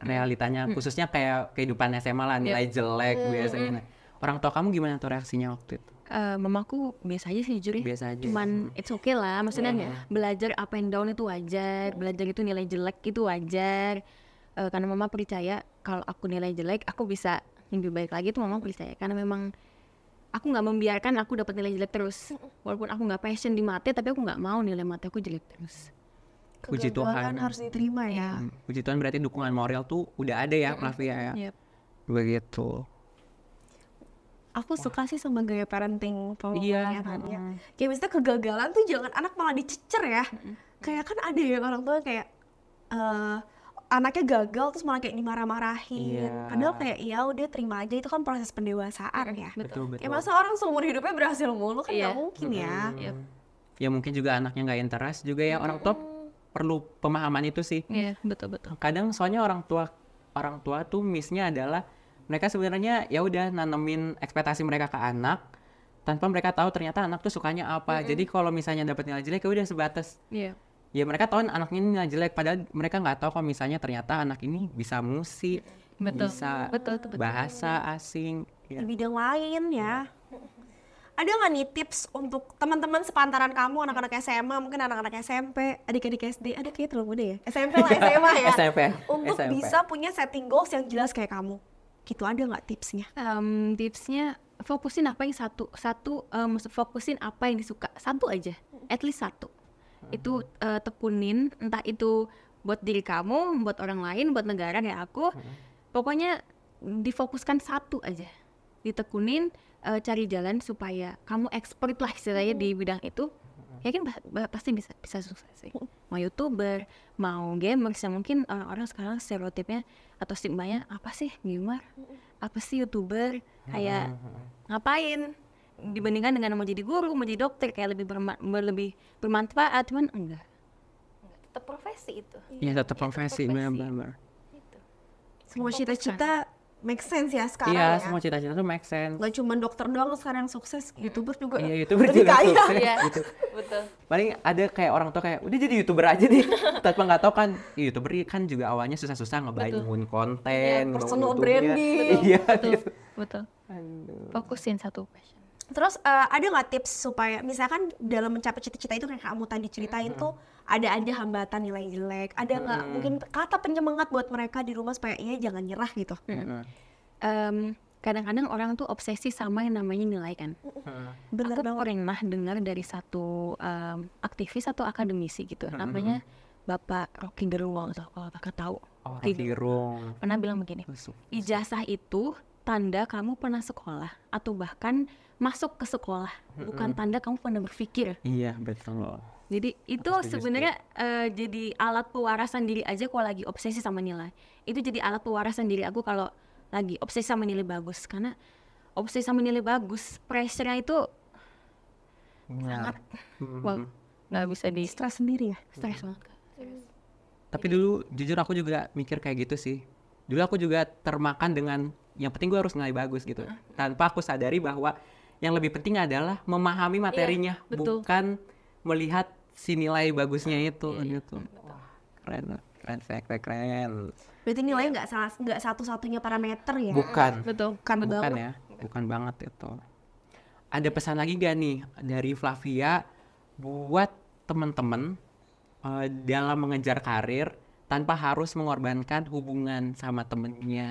realitanya, hmm. khususnya kayak kehidupan SMA lah nilai yep. jelek hmm. biasanya. Nah, orang tua kamu gimana tuh reaksinya waktu itu? Uh, mamaku biasa aja sih jujur ya. Biasa aja. Cuman it's okay lah, maksudnya yeah. Iya. belajar apa yang down itu wajar, belajar itu nilai jelek itu wajar uh, karena mama percaya kalau aku nilai jelek aku bisa lebih baik lagi itu mama percaya karena memang aku nggak membiarkan aku dapat nilai jelek terus walaupun aku nggak passion di mate tapi aku nggak mau nilai mate aku jelek terus puji Tuhan harus diterima ya hmm. puji Tuhan berarti dukungan moral tuh udah ada ya Flavia ya, ya yep. begitu aku Wah. suka sih sama gaya parenting iya. Ya kan. Ya. Hmm. kayak misalnya kegagalan tuh jangan anak malah dicecer ya mm -hmm. kayak kan ada ya orang tua kayak uh, anaknya gagal terus malah kayak dimarah-marahin. Iya. Padahal kayak ya udah terima aja itu kan proses pendewasaan ya. Betul, betul. Ya masa orang seumur hidupnya berhasil mulu kan iya. gak mungkin ya. Yep. Iya. Ya mungkin juga anaknya nggak interest juga ya orang tua perlu pemahaman itu sih. Iya, betul betul. Kadang soalnya orang tua orang tua tuh missnya adalah mereka sebenarnya ya udah nanemin ekspektasi mereka ke anak tanpa mereka tahu ternyata anak tuh sukanya apa. Mm -hmm. Jadi kalau misalnya dapat nilai jelek ya udah sebatas. Yeah ya mereka tahu anaknya ini jelek padahal mereka nggak tahu kalau misalnya ternyata anak ini bisa musik betul. bisa betul, betul, betul. bahasa asing ya. di bidang lain ya, ya. ada nggak nih tips untuk teman-teman sepantaran kamu anak-anak SMA mungkin anak-anak SMP adik-adik SD ada kayak terlalu muda ya SMP lah SMA ya SMP untuk SMP. bisa punya setting goals yang jelas kayak kamu gitu ada nggak tipsnya um, tipsnya fokusin apa yang satu satu um, fokusin apa yang disuka satu aja at least satu itu uh, tekunin entah itu buat diri kamu buat orang lain buat negara kayak aku hmm. pokoknya difokuskan satu aja ditekunin uh, cari jalan supaya kamu expert lah istilahnya hmm. di mm-hmm. bidang itu mm-hmm. yakin pasti bisa bisa sukses sih mm-hmm. mau youtuber mau gamer bisa ya mungkin orang-orang sekarang stereotipnya atau nya apa sih gamer apa sih youtuber kayak ngapain dibandingkan dengan mau jadi guru mau jadi dokter kayak lebih berma lebih bermanfaat cuman enggak tetap profesi itu iya tetap iya, profesi benar-benar gitu. semua cita-cita make sense ya sekarang iya, ya. semua cita-cita tuh make sense. Gak cuma dokter doang sekarang yang sukses, iya. YouTuber juga. Iya, YouTuber juga kaya. sukses. Iya, gitu. betul. Paling ada kayak orang tuh kayak, udah jadi YouTuber aja deh. Tapi nggak tahu kan, iya, YouTuber kan juga awalnya susah-susah ngebangun konten, ya, personal branding. Iya, betul. Gitu. betul. Aduh. Fokusin satu passion. Terus uh, ada nggak tips supaya misalkan dalam mencapai cita-cita itu kayak kamu tadi ceritain hmm. tuh ada aja hambatan nilai jelek, ada nggak hmm. mungkin kata penyemangat buat mereka di rumah supaya iya jangan nyerah gitu. Hmm. Um, kadang-kadang orang tuh obsesi sama yang namanya nilai kan. Hmm. Bener Aku banget. pernah dengar dari satu um, aktivis atau akademisi gitu, hmm. namanya Bapak Rocky Gerung kalau kakak tahu. Oh, Rocky Gerung. Pernah bilang begini, ijazah itu tanda kamu pernah sekolah atau bahkan masuk ke sekolah, bukan tanda kamu pernah berpikir. Iya, betul. Jadi itu sebenarnya uh, jadi alat pewarasan diri aja kalau lagi obsesi sama nilai. Itu jadi alat pewarasan diri aku kalau lagi obsesi sama nilai bagus karena obsesi sama nilai bagus, pressure-nya itu nah. sangat mm bisa di stres sendiri ya. Stres banget. Tapi dulu jujur aku juga mikir kayak gitu sih. Dulu aku juga termakan dengan yang penting gue harus nilai bagus gitu uh-huh. tanpa aku sadari bahwa yang lebih penting adalah memahami iya, materinya iya, betul. bukan melihat si nilai bagusnya iya, itu iya, iya, gitu betul. keren keren keren keren berarti nilai nggak salah nggak satu-satunya parameter ya bukan betul bukan, bukan ya bukan banget itu ada pesan lagi gak nih dari Flavia buat teman-teman uh, dalam mengejar karir tanpa harus mengorbankan hubungan sama temennya,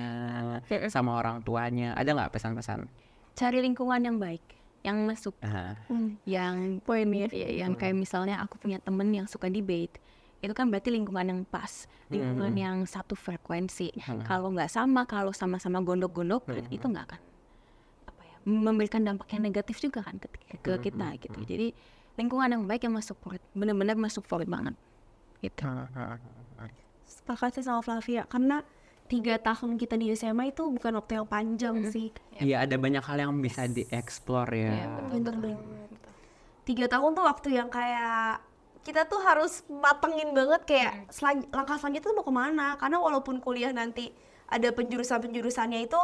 sama orang tuanya. Ada nggak pesan-pesan? Cari lingkungan yang baik, yang masuk, uh-huh. yang poin ya, ya yang hmm. kayak misalnya aku punya temen yang suka debate, itu kan berarti lingkungan yang pas, hmm, lingkungan hmm. yang satu frekuensi. Hmm. Kalau nggak sama, kalau sama-sama gondok-gondok, hmm. itu hmm. nggak akan apa ya, memberikan dampak yang negatif juga kan ke, ke hmm. kita gitu. Jadi lingkungan yang baik yang masuk support, benar-benar masuk support banget. Gitu sepakat sih sama Flavia karena tiga tahun kita di SMA itu bukan waktu yang panjang mm sih. Iya yeah, ada banyak hal yang bisa dieksplor ya. yeah, iya, Tiga tahun tuh waktu yang kayak kita tuh harus matengin banget kayak mm. langkah selanjutnya tuh mau kemana karena walaupun kuliah nanti ada penjurusan penjurusannya itu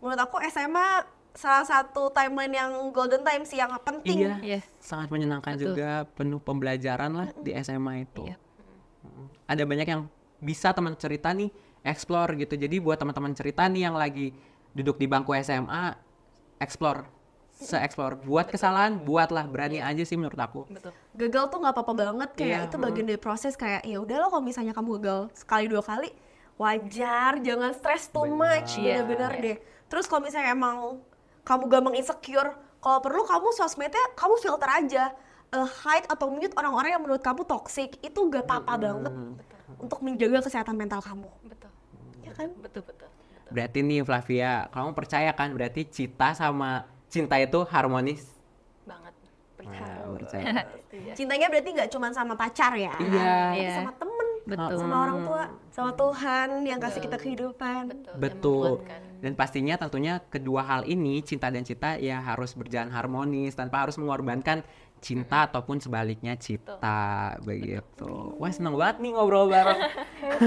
menurut aku SMA salah satu timeline yang golden time sih yang penting. Iya, yes. Iya. sangat menyenangkan Betul. juga penuh pembelajaran lah di SMA itu. Iya. Ada banyak yang bisa teman cerita nih explore gitu. Jadi buat teman-teman cerita nih yang lagi duduk di bangku SMA, explore se-explore buat kesalahan buatlah berani aja sih menurut aku Betul. gagal tuh nggak apa-apa banget kayak yeah. itu bagian hmm. dari proses kayak ya udah lo kalau misalnya kamu gagal sekali dua kali wajar jangan stress too bener. much benar bener yeah. deh terus kalau misalnya emang kamu gampang insecure kalau perlu kamu sosmednya kamu filter aja uh, hide atau mute orang-orang yang menurut kamu toxic itu gak apa-apa mm -hmm. banget untuk menjaga kesehatan mental kamu. Betul. Ya kan? Betul betul. betul. Berarti nih Flavia, kamu percaya kan berarti cita sama cinta itu harmonis? Banget. Percaya. Nah, percaya. Iya. Cintanya berarti nggak cuma sama pacar ya? Iya. Tapi iya. sama temen. Betul. Sama orang tua, sama hmm. Tuhan yang kasih kita kehidupan. Betul. betul. Dan pastinya tentunya kedua hal ini cinta dan cita ya harus berjalan harmonis tanpa harus mengorbankan cinta hmm. ataupun sebaliknya cita begitu. Wah seneng banget nih ngobrol bareng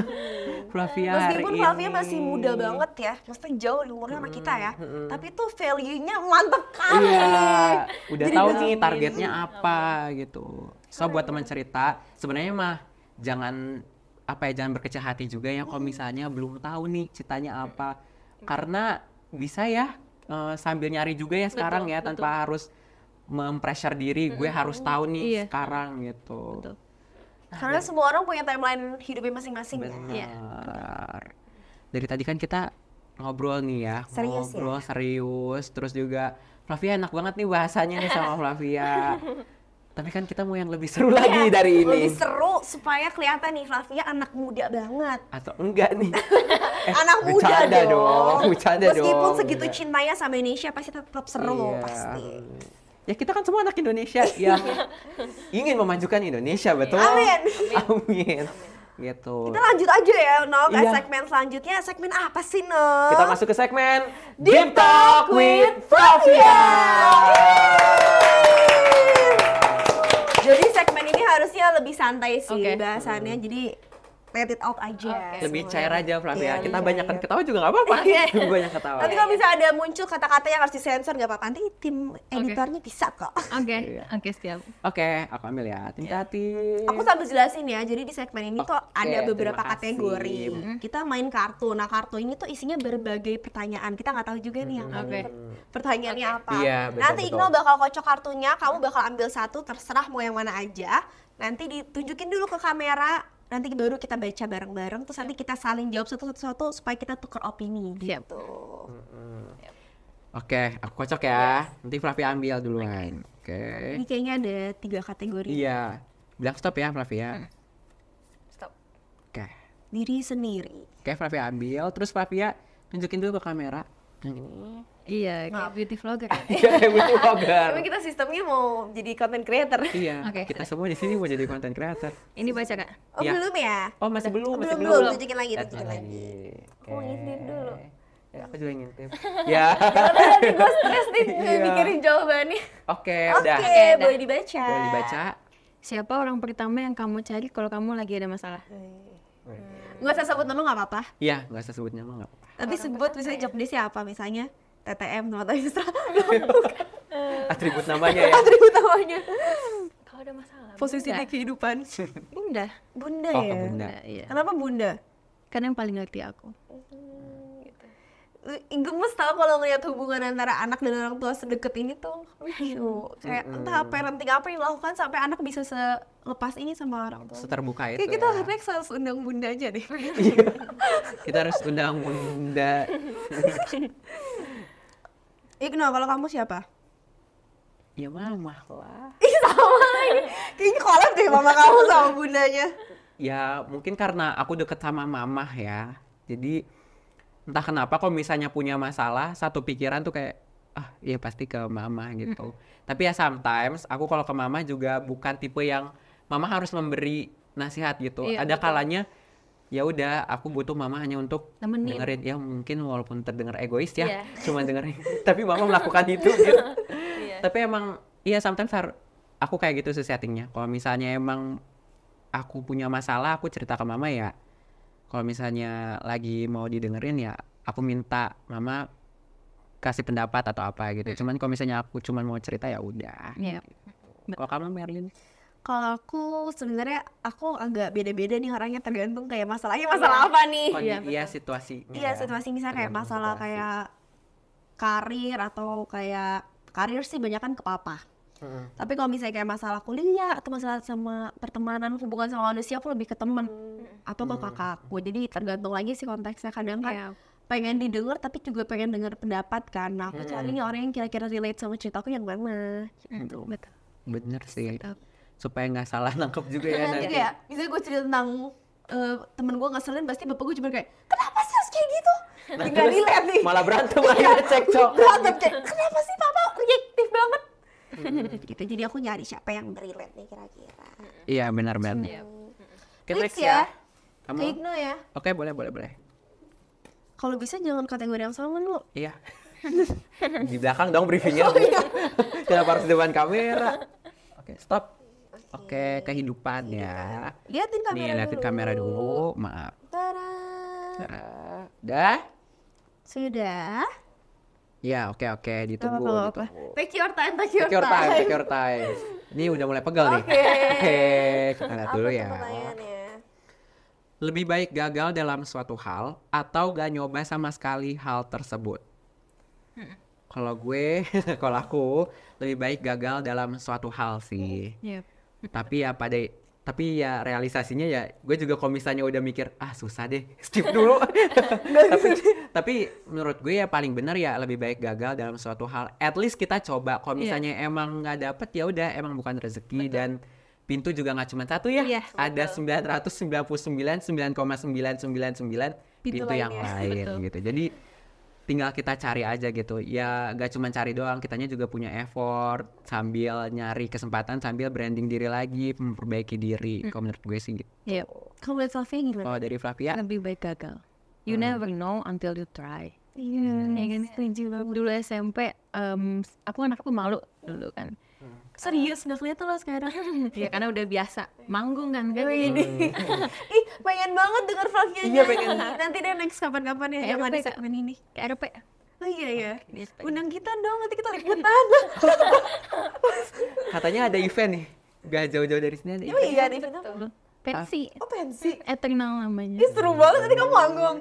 Flavia Meskipun Flavia masih muda banget ya, maksudnya jauh di umurnya hmm. sama kita ya, hmm. tapi itu value-nya mantep kali. Iya, udah Jadi tahu nih targetnya apa gitu. So buat teman cerita, sebenarnya mah jangan apa ya jangan berkecil hati juga ya kalau misalnya belum tahu nih citanya apa karena bisa ya uh, sambil nyari juga ya sekarang betul, ya tanpa betul. harus mempressure diri gue harus tahu nih iya. sekarang gitu. Betul. Karena semua orang punya timeline hidupnya masing-masing. Ya? Benar. Ya. Dari tadi kan kita ngobrol nih ya, serius ya? ngobrol ya? serius, terus juga Flavia enak banget nih bahasanya nih sama Flavia. Tapi kan kita mau yang lebih seru iya, lagi dari ini. Lebih seru supaya kelihatan nih Flavia anak muda banget. Atau enggak nih? eh, anak muda dong. dong. Meskipun dong. segitu cintanya sama Indonesia pasti tetap seru iya. pasti ya kita kan semua anak Indonesia ya ingin memajukan Indonesia betul amin amin, amin. gitu kita lanjut aja ya No. Eh, iya. segmen selanjutnya segmen apa sih No? kita masuk ke segmen Deep Talk with Flavia jadi segmen ini harusnya lebih santai sih okay. bahasannya jadi let it out aja. Okay. Lebih cair aja Flavia. Ya. Yeah, kita iya, banyak kan yeah. ketawa juga gak apa-apa. Lebih iya. banyak ketawa. Tapi kalau bisa ada muncul kata-kata yang harus disensor gak apa-apa. Nanti tim editornya bisa kok. Oke, okay. oke iya. okay, siap. Oke, okay, aku ambil ya. yeah. tati Aku sambil jelasin ya. Jadi di segmen ini okay, tuh ada beberapa kategori. hmm Kita main kartu. Nah kartu ini tuh isinya berbagai pertanyaan. Kita gak tahu juga nih yang mm-hmm. okay. pertanyaannya okay. apa. Yeah, betul, Nanti Iqbal bakal kocok kartunya. Kamu bakal ambil satu. Terserah mau yang mana aja. Nanti ditunjukin dulu ke kamera nanti baru kita baca bareng-bareng terus nanti kita saling jawab satu-satu supaya kita tukar opini gitu. Yep. Oke, okay, aku kocok ya. Yes. Nanti Flavia ambil duluan. Oke. Okay. Ini kayaknya ada tiga kategori. Iya. Bilang stop ya, Flavia. Hmm. Stop. Oke. Okay. Diri sendiri. Oke, okay, Flavia ambil. Terus Flavia tunjukin dulu ke kamera. Yang ini. Iya, nah, ya? iya, kayak beauty vlogger. Iya, kayak beauty vlogger. Tapi kita sistemnya mau jadi content creator. Iya. Okay. Kita semua di sini mau jadi content creator. Ini baca Kak. Oh, ya. belum ya? Oh, masih belum, masih belum. Belum, tunjukin lagi, eh, tunjukin lagi. Oke. mau ngintip dulu. Ya, aku juga ngintip. ya. Nanti gue stres nih iya. mikirin nih. Oke, udah. Oke, boleh dibaca. Boleh dibaca. Siapa orang pertama yang kamu cari kalau kamu lagi ada masalah? Eh. Nggak usah sebut nama nggak apa-apa. Iya, nggak usah sebut nama nggak apa-apa. Tapi sebut misalnya ya? job dia siapa misalnya? TTM tempat Isra atribut namanya ya atribut namanya kalau ada masalah posisi di kehidupan bunda bunda oh, ya bunda. Iya. kenapa bunda karena yang paling ngerti aku hmm, gitu. gemes tau kalau ngeliat hubungan antara anak dan orang tua sedekat ini tuh lucu kayak mm -hmm. entah parenting apa yang dilakukan sampai anak bisa selepas ini sama orang tua seterbuka itu kita ya. next harus undang bunda aja deh iya. kita harus undang bunda Ikno, kalau kamu siapa? Ya mama lah. Ih sama lagi. Kayaknya kolam deh mama kamu sama bundanya. Ya mungkin karena aku deket sama mama ya. Jadi entah kenapa kalau misalnya punya masalah satu pikiran tuh kayak ah ya pasti ke mama gitu. Tapi ya sometimes aku kalau ke mama juga bukan tipe yang mama harus memberi nasihat gitu. Iya, Ada betul. kalanya ya udah aku butuh mama hanya untuk Nemenin. dengerin ya mungkin walaupun terdengar egois ya yeah. cuma dengerin tapi mama melakukan itu gitu yeah. tapi emang iya sometimes aku kayak gitu sih settingnya kalau misalnya emang aku punya masalah aku cerita ke mama ya kalau misalnya lagi mau didengerin ya aku minta mama kasih pendapat atau apa gitu hmm. cuman kalau misalnya aku cuman mau cerita ya udah yeah. kalau kamu Merlin kalau aku sebenarnya aku agak beda-beda nih orangnya tergantung kayak masalahnya iya. masalah apa nih iya, iya, iya ya, situasi iya situasi misalnya kayak masalah situasi. kayak karir atau kayak karir sih banyak kan ke papa Hmm. Tapi kalau misalnya kayak masalah kuliah atau masalah sama pertemanan hubungan sama manusia aku lebih ke teman hmm. atau ke mm. kakakku. Jadi tergantung lagi sih konteksnya kadang kan pengen didengar tapi juga pengen dengar pendapat karena aku hmm. cari orang yang kira-kira relate sama ceritaku yang mana. Gitu. Betul. Bener sih. Betul. Gitu supaya nggak salah nangkep juga ya nanti. Kayak, misalnya gue cerita tentang uh, temen gue ngeselin, pasti bapak gue cuma kayak, kenapa sih harus kayak gitu? Nah, Gak dilihat nih. Malah berantem, iya, cek cekcok. Berantem kayak, kenapa sih papa reaktif banget? Hmm. gitu, jadi aku nyari siapa yang relate nih kira-kira. Iya, benar-benar. Hmm. Next, ya. ya. Kamu? Ignu ya. Oke, boleh, boleh, boleh. Kalau bisa jangan kategori yang sama lu. Iya. Di belakang dong briefingnya. Oh, iya. Kenapa harus depan kamera? Oke, stop. Oke, kehidupan ya. Liatin kamera Nih, liatin dulu. kamera dulu. Maaf. Tara. Dah? Sudah. Ya, oke oke, ditunggu. Gak apa-apa. Take your time, take your, time. time. Take your time. Ini udah mulai pegel nih. Oke. Okay. Kita lihat dulu ya. Lebih baik gagal dalam suatu hal atau gak nyoba sama sekali hal tersebut. Hmm. Kalau gue, kalau aku lebih baik gagal dalam suatu hal sih. Yep tapi ya pada tapi ya realisasinya ya gue juga kalau misalnya udah mikir ah susah deh skip dulu tapi tapi menurut gue ya paling benar ya lebih baik gagal dalam suatu hal at least kita coba kalau iya. misalnya yeah. emang nggak dapet ya udah emang bukan rezeki Betul. dan pintu juga nggak cuma satu ya yeah, ada sembilan ratus sembilan puluh sembilan sembilan koma sembilan sembilan sembilan pintu yang lain gitu jadi tinggal kita cari aja gitu ya gak cuma cari doang kitanya juga punya effort sambil nyari kesempatan sambil branding diri lagi memperbaiki diri mm. kalau menurut gue sih gitu yeah. Iya. kalau dari Flavia ya? gimana? Oh, dari Flavia lebih baik gagal you hmm. never know until you try Iya, yes. Iya, yes. Kan? Dulu SMP, um, aku anak pemalu dulu kan serius nggak kelihatan loh sekarang ya karena udah biasa manggung kan kan ini iya. ih pengen banget denger vlognya iya pengen nanti deh next kapan-kapan ya yang ada ya, segmen ini kayak RP ya? Oh iya ya, undang kita dong nanti kita liputan. Katanya ada event nih, gak jauh-jauh dari sini ada oh, iya, event. Iya, ada event apa? Pensi. Oh pensi. Eternal namanya. Ih seru banget nanti kamu manggung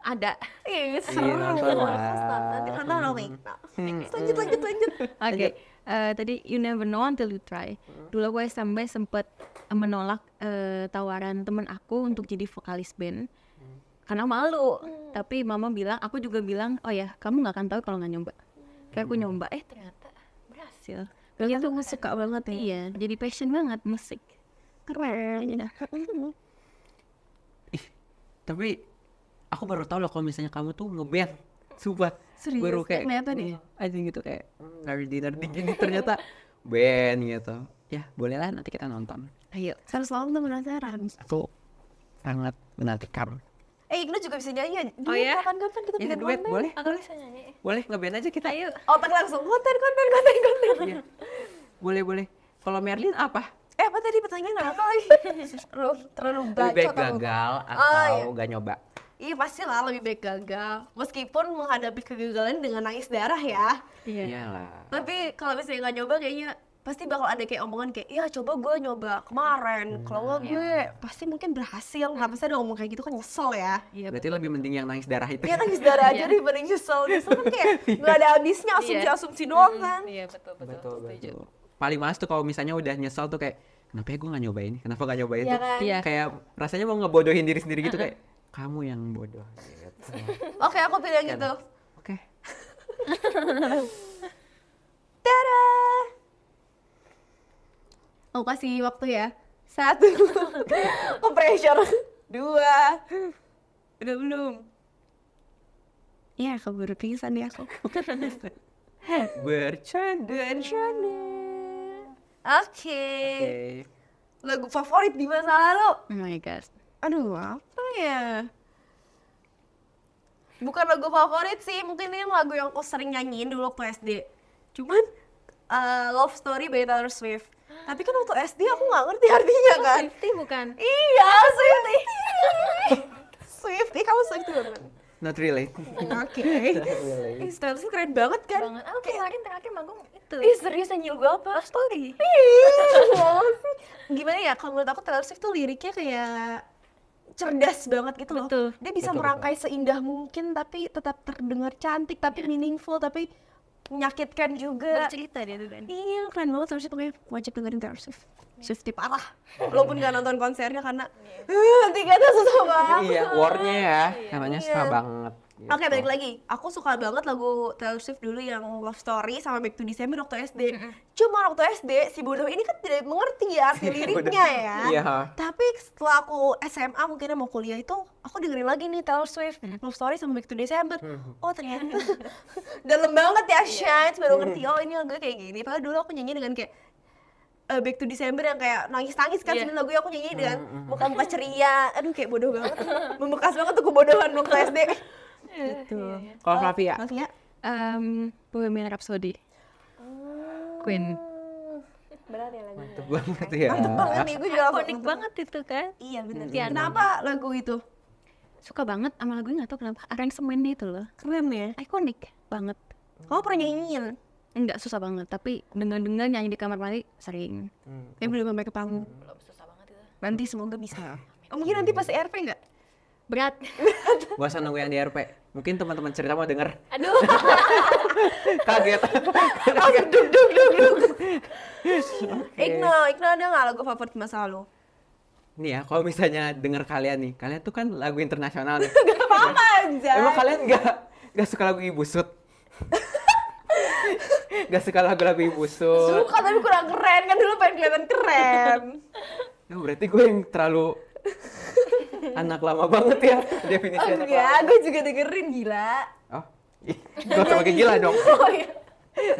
ada iya seru banget nanti nanti nonton nanti hmm. lanjut lanjut lanjut oke uh, tadi you never know until you try. Hmm. Dulu aku SMP sempet eh, menolak uh, tawaran temen aku untuk jadi vokalis band hmm. karena malu. Hmm. Tapi mama bilang, aku juga bilang, oh ya kamu nggak akan tahu kalau nggak nyoba. Kayak aku nyoba, eh ternyata berhasil. Iya itu aku suka banget ya. Iya, jadi passion banget musik. Keren. Ya. Ih, tapi aku baru tahu loh kalau misalnya kamu tuh ngeband. Sumpah Serius, baru kayak ternyata deh ya? iya, anjing gitu kayak dinner di gini ternyata band gitu ya bolehlah nanti kita nonton ayo selalu selalu tuh penasaran aku sangat menantikan Eh, kita juga bisa nyanyi. ya? oh ya? Kan kan kita ya, duet, boleh. Aku bisa nyanyi. Boleh, ngeband aja kita. Ayo. Otak langsung konten konten konten konten. Iya. Boleh, boleh. Kalau Merlin apa? Eh, apa tadi pertanyaan apa lagi? terlalu terlalu bacot. Lebih gagal oh, atau oh, iya. gak nyoba? Iya pastilah lebih baik gagal meskipun menghadapi kegagalan dengan nangis darah ya. Iya. lah. Tapi kalau misalnya nggak nyoba kayaknya pasti bakal ada kayak omongan kayak iya coba gue nyoba kemarin hmm, kalau iya. gue pasti mungkin berhasil nggak pasti ada omong kayak gitu kan nyesel ya iya berarti lebih penting yang nangis darah itu iya nangis darah aja paling iya. nyesel nyesel kan kayak iya. nggak ada habisnya asumsi asumsi doang hmm, kan iya betul betul, betul, paling males tuh kalau misalnya udah nyesel tuh kayak kenapa ya gue gak nyobain kenapa gak nyobain ya tuh kan? kayak rasanya mau ngebodohin diri sendiri gitu kayak kamu yang bodoh gitu. Oke, aku pilih yang gitu. Oke. Okay. Tada! Aku kasih waktu ya. Satu. oh, pressure. Dua. Udah belum? Iya, keburu pingsan ya aku. Bercanda. Bercanda. Oke. Okay. okay. Lagu favorit di masa lalu? Oh my god aduh apa ya bukan lagu favorit sih mungkin ini lagu yang aku sering nyanyiin dulu waktu SD cuman uh, love story by Taylor Swift tapi kan waktu SD aku nggak ngerti artinya oh, kan Swifty bukan iya Swifty Swifty kamu Swifty bukan Not really Oke. Okay. Taylor Swift keren banget kan? Banget. Aku kemarin terakhir manggung itu. Ih serius nyanyi gue apa? Love story. Gimana ya? Kalau menurut aku Taylor Swift tuh liriknya kayak cerdas banget gitu loh. Betul. Dia bisa betul, merangkai betul. seindah mungkin tapi tetap terdengar cantik, tapi meaningful, tapi menyakitkan juga. Bercerita dia tuh kan. Iya, keren banget harusnya pokoknya wajib dengerin Taylor Swift. Swifty parah. Walaupun gak nonton konsernya karena iya. uh, itu susah banget. Iya, warnya ya, namanya iya. susah banget. Gitu. Oke, okay, balik lagi. Aku suka banget lagu Taylor Swift dulu yang Love Story sama Back to December waktu SD. Cuma waktu SD si bodoh ini kan tidak mengerti ya arti liriknya ya. Iya. Tapi setelah aku SMA mungkin mau kuliah itu aku dengerin lagi nih Taylor Swift Love Story sama Back to December. Mm-hmm. Oh, ternyata dalam banget ya iya. Shine baru ngerti oh ini lagu kayak gini. Padahal dulu aku nyanyi dengan kayak uh, Back to December yang kayak nangis-nangis kan yeah. sebenarnya lagu aku nyanyi dengan muka-muka ceria aduh kayak bodoh banget membekas banget tuh kebodohan waktu SD Eh, gitu. Iya, iya. Kalau Flavia? Flavia? Um, Bohemian Rhapsody. Oh. Queen. Berat ya lagunya. Mantep banget ya. Mantep banget nih, gue juga unik banget itu kan. Iya benar. Ya, Kenapa lagu itu? Suka banget sama lagunya gak tau kenapa. Arrangement itu loh. Keren ya? Iconic banget. Kamu pernah nyanyiin? Enggak susah banget, tapi dengar-dengar nyanyi di kamar mandi sering. Hmm. belum sampai ke panggung. Hmm. Belum susah banget itu. Nanti semoga bisa. Oh, mungkin nanti pas RP enggak? Berat. Gua gue yang di RP mungkin teman-teman cerita mau dengar aduh kaget kaget oh, duk duk duk duk okay. Igno Igno ada nggak lagu favorit masa lalu nih ya kalau misalnya dengar kalian nih kalian tuh kan lagu internasional nih gak apa-apa aja emang kalian gak gak suka lagu ibu sud Gak suka lagu-lagu ibu sud Suka tapi kurang keren kan dulu pengen kelihatan keren Ya berarti gue yang terlalu anak lama banget ya definisi oh, anak ya, lama. gue juga dengerin gila. Oh, gue coba ke gila dong. Oh, iya.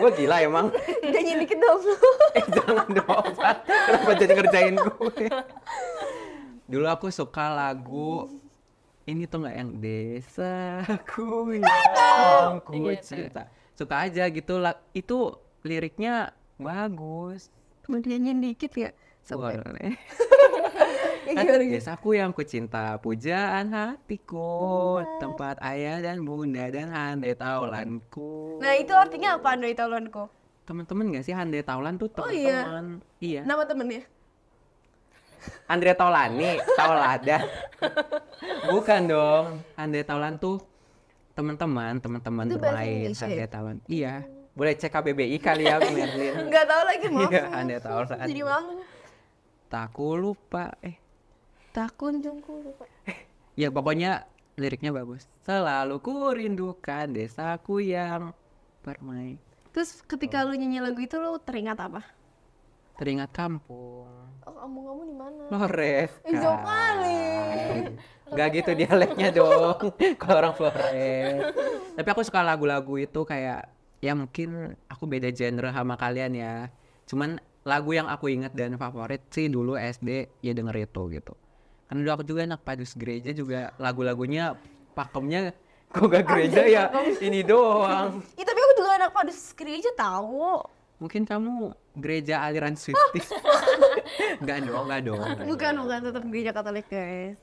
Gue gila emang. Udah dikit dong lu. eh jangan dong, Kenapa jadi ngerjain gue? Dulu aku suka lagu ini tuh nggak yang desa ku yang ku iya, iya. cinta. Suka aja gitu. lah Itu liriknya bagus. Mau nyanyi dikit ya? Sampai. Boleh. Kan gimana, Desaku yang kucinta, pujaan hatiku, What? tempat ayah dan bunda dan handai taulanku. Nah itu artinya apa handai taulanku? Teman-teman gak sih handai taulan tuh teman-teman. Oh, iya. iya. Nama temennya? Andre Taulani, Taulada. Bukan dong. Andre Taulan tuh teman-teman, teman-teman lain ya? Andre Taulan. Iya. Boleh cek KBBI kali ya, Merlin. Enggak tahu lagi, maaf. Iya, Andre Taulan. Jadi malu. Tak lupa. Eh, tak kunjung ku lupa. Eh, ya pokoknya liriknya bagus. Selalu ku rindukan desaku yang permai. Terus ketika oh. lu nyanyi lagu itu lu teringat apa? Teringat kampung. Oh, kamu di mana? Flores. Hijau eh, kali. Gak gitu dialeknya dong. Kalau orang Flores. Tapi aku suka lagu-lagu itu kayak ya mungkin aku beda genre sama kalian ya. Cuman lagu yang aku ingat dan favorit sih dulu SD ya denger itu gitu karena dulu aku juga anak padus gereja juga lagu-lagunya pakemnya kok gak gereja ya ini doang Iya tapi aku juga anak padus gereja tahu mungkin kamu gereja aliran Swifties ah. nggak dong nggak dong bukan bukan tetap gereja Katolik guys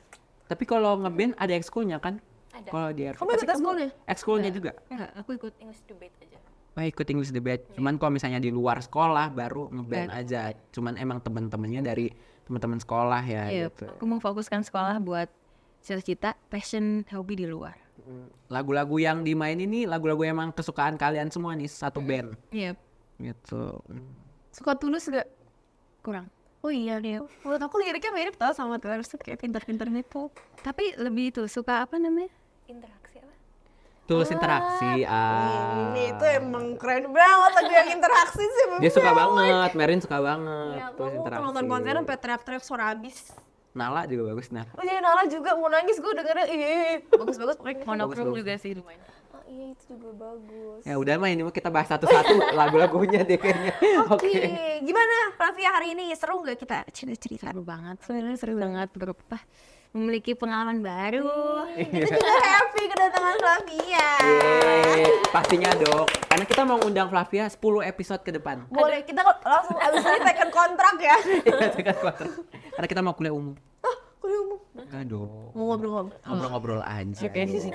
tapi kalau ngeband ada ekskulnya kan ada kalau di kamu ikut ekskulnya ekskulnya juga enggak aku ikut English debate aja wah ikut English debate. Cuman kalau misalnya di luar sekolah baru ngeband yeah. aja. Cuman emang temen-temennya dari teman-teman sekolah ya. Iya. Gitu. Aku memfokuskan sekolah buat cita-cita, passion, hobi di luar. Lagu-lagu yang dimain ini lagu-lagu emang kesukaan kalian semua nih satu band. Iya. Yep. Gitu. Suka tulus gak? Kurang. Oh iya dia. Menurut aku liriknya mirip tau sama Taylor Swift kayak pinter-pinter nih Tapi lebih itu suka apa namanya? Indra. Tulus interaksi. Ah, ah. Ini itu emang keren banget lagu yang interaksi sih. Dia suka banget, Marin Merin suka banget. Ya, tulus interaksi. nonton konser sampai teriak-teriak suara habis. Nala juga bagus Nala. Oh iya Nala juga mau nangis gue dengerin ih bagus-bagus pokoknya monokrom juga sih lumayan. Oh iya itu juga bagus. Ya udah mah ini kita bahas satu-satu lagu-lagunya deh kayaknya. Oke. Okay. Okay. Gimana Raffia hari ini seru nggak kita cerita-cerita? Seru banget, sebenarnya seru banget berapa memiliki pengalaman baru. Kita iya. juga happy kedatangan Flavia. Iya, pastinya dok. Karena kita mau undang Flavia 10 episode ke depan. Boleh, kita langsung abis ini tekan kontrak ya. Iya, tekan kontrak. Karena kita mau kuliah umum. ah kuliah umum? Enggak dok Mau ngobrol-ngobrol? Ngobrol-ngobrol aja. Oke. Okay.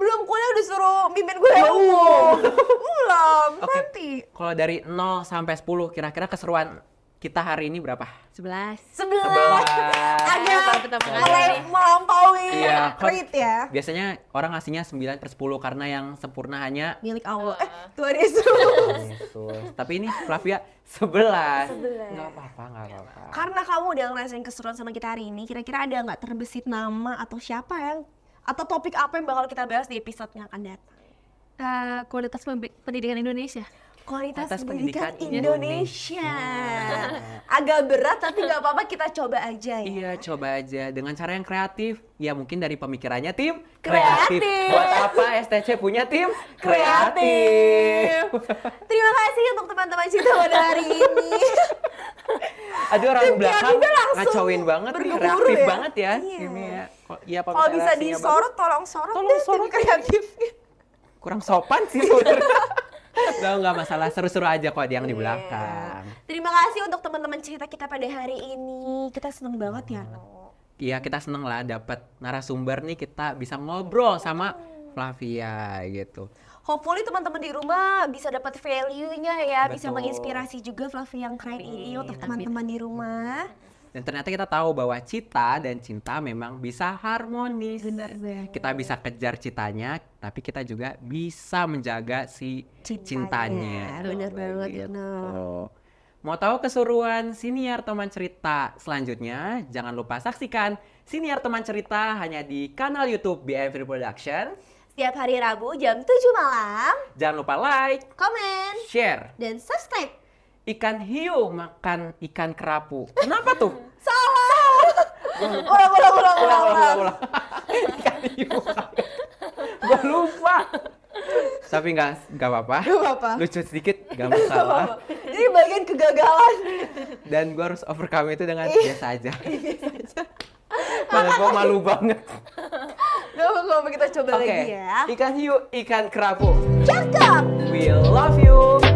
Belum kuliah udah suruh mimpin kuliah ya umum. Belum, okay. nanti. Kalau dari 0 sampai 10, kira-kira keseruan kita hari ini berapa? 11. 11. Ada Agak melampaui iya, iya. rate ya. Biasanya orang ngasihnya 9 per 10 karena yang sempurna hanya milik Allah. Iya. Eh, iya, Tuhan Yesus. Tapi ini Flavia 11. 11. Enggak apa-apa, apa-apa. Karena kamu udah ngerasain keseruan sama kita hari ini, kira-kira ada nggak terbesit nama atau siapa yang atau topik apa yang bakal kita bahas di episode yang akan datang? Uh, kualitas pendidikan Indonesia kualitas, kualitas pendidikan, pendidikan Indonesia. Indonesia. Iya. Agak berat tapi nggak apa-apa kita coba aja ya. Iya, coba aja dengan cara yang kreatif. Ya mungkin dari pemikirannya tim kreatif. kreatif. Buat apa STC punya tim kreatif. kreatif. Terima kasih untuk teman-teman Cinta pada hari ini. Aduh orang tim belakang ngacauin banget nih, reaktif ya? banget ya. Iya. Ini ya. Iya, Kalau bisa disorot tolong sorot tolong sorot tim kreatif. Kurang sopan sih sebenarnya. Gak, nggak masalah, seru-seru aja kok yang di iya. belakang. Terima kasih untuk teman-teman cerita kita pada hari ini. Kita seneng banget ya. Oh. Iya, kita seneng lah dapat narasumber nih kita bisa ngobrol sama hmm. Flavia gitu. Hopefully teman-teman di rumah bisa dapat value-nya ya, Betul. bisa menginspirasi juga Flavia yang keren ini untuk teman-teman di rumah. Dan ternyata kita tahu bahwa cita dan cinta memang bisa harmonis. Benar, deh. Kita bisa kejar citanya, tapi kita juga bisa menjaga si cintanya. cintanya. Benar oh, banget, gitu. Mau tahu keseruan siniar teman cerita selanjutnya? Jangan lupa saksikan siniar teman cerita hanya di kanal YouTube BM Production. Setiap hari Rabu jam 7 malam. Jangan lupa like, comment, share, dan subscribe ikan hiu makan ikan kerapu. Kenapa tuh? Salah. Ulang, ulang, ulang, ulang, ulang. ulang. ikan hiu. Gua lupa. Tapi nggak nggak apa-apa. apa-apa. Lucu sedikit nggak masalah. Jadi bagian kegagalan. Dan gua harus overcome itu dengan iya. iya, biasa aja. Malah gua malu banget. Gak apa-apa, kita coba okay. lagi ya. Ikan hiu, ikan kerapu. Cakep! We love you!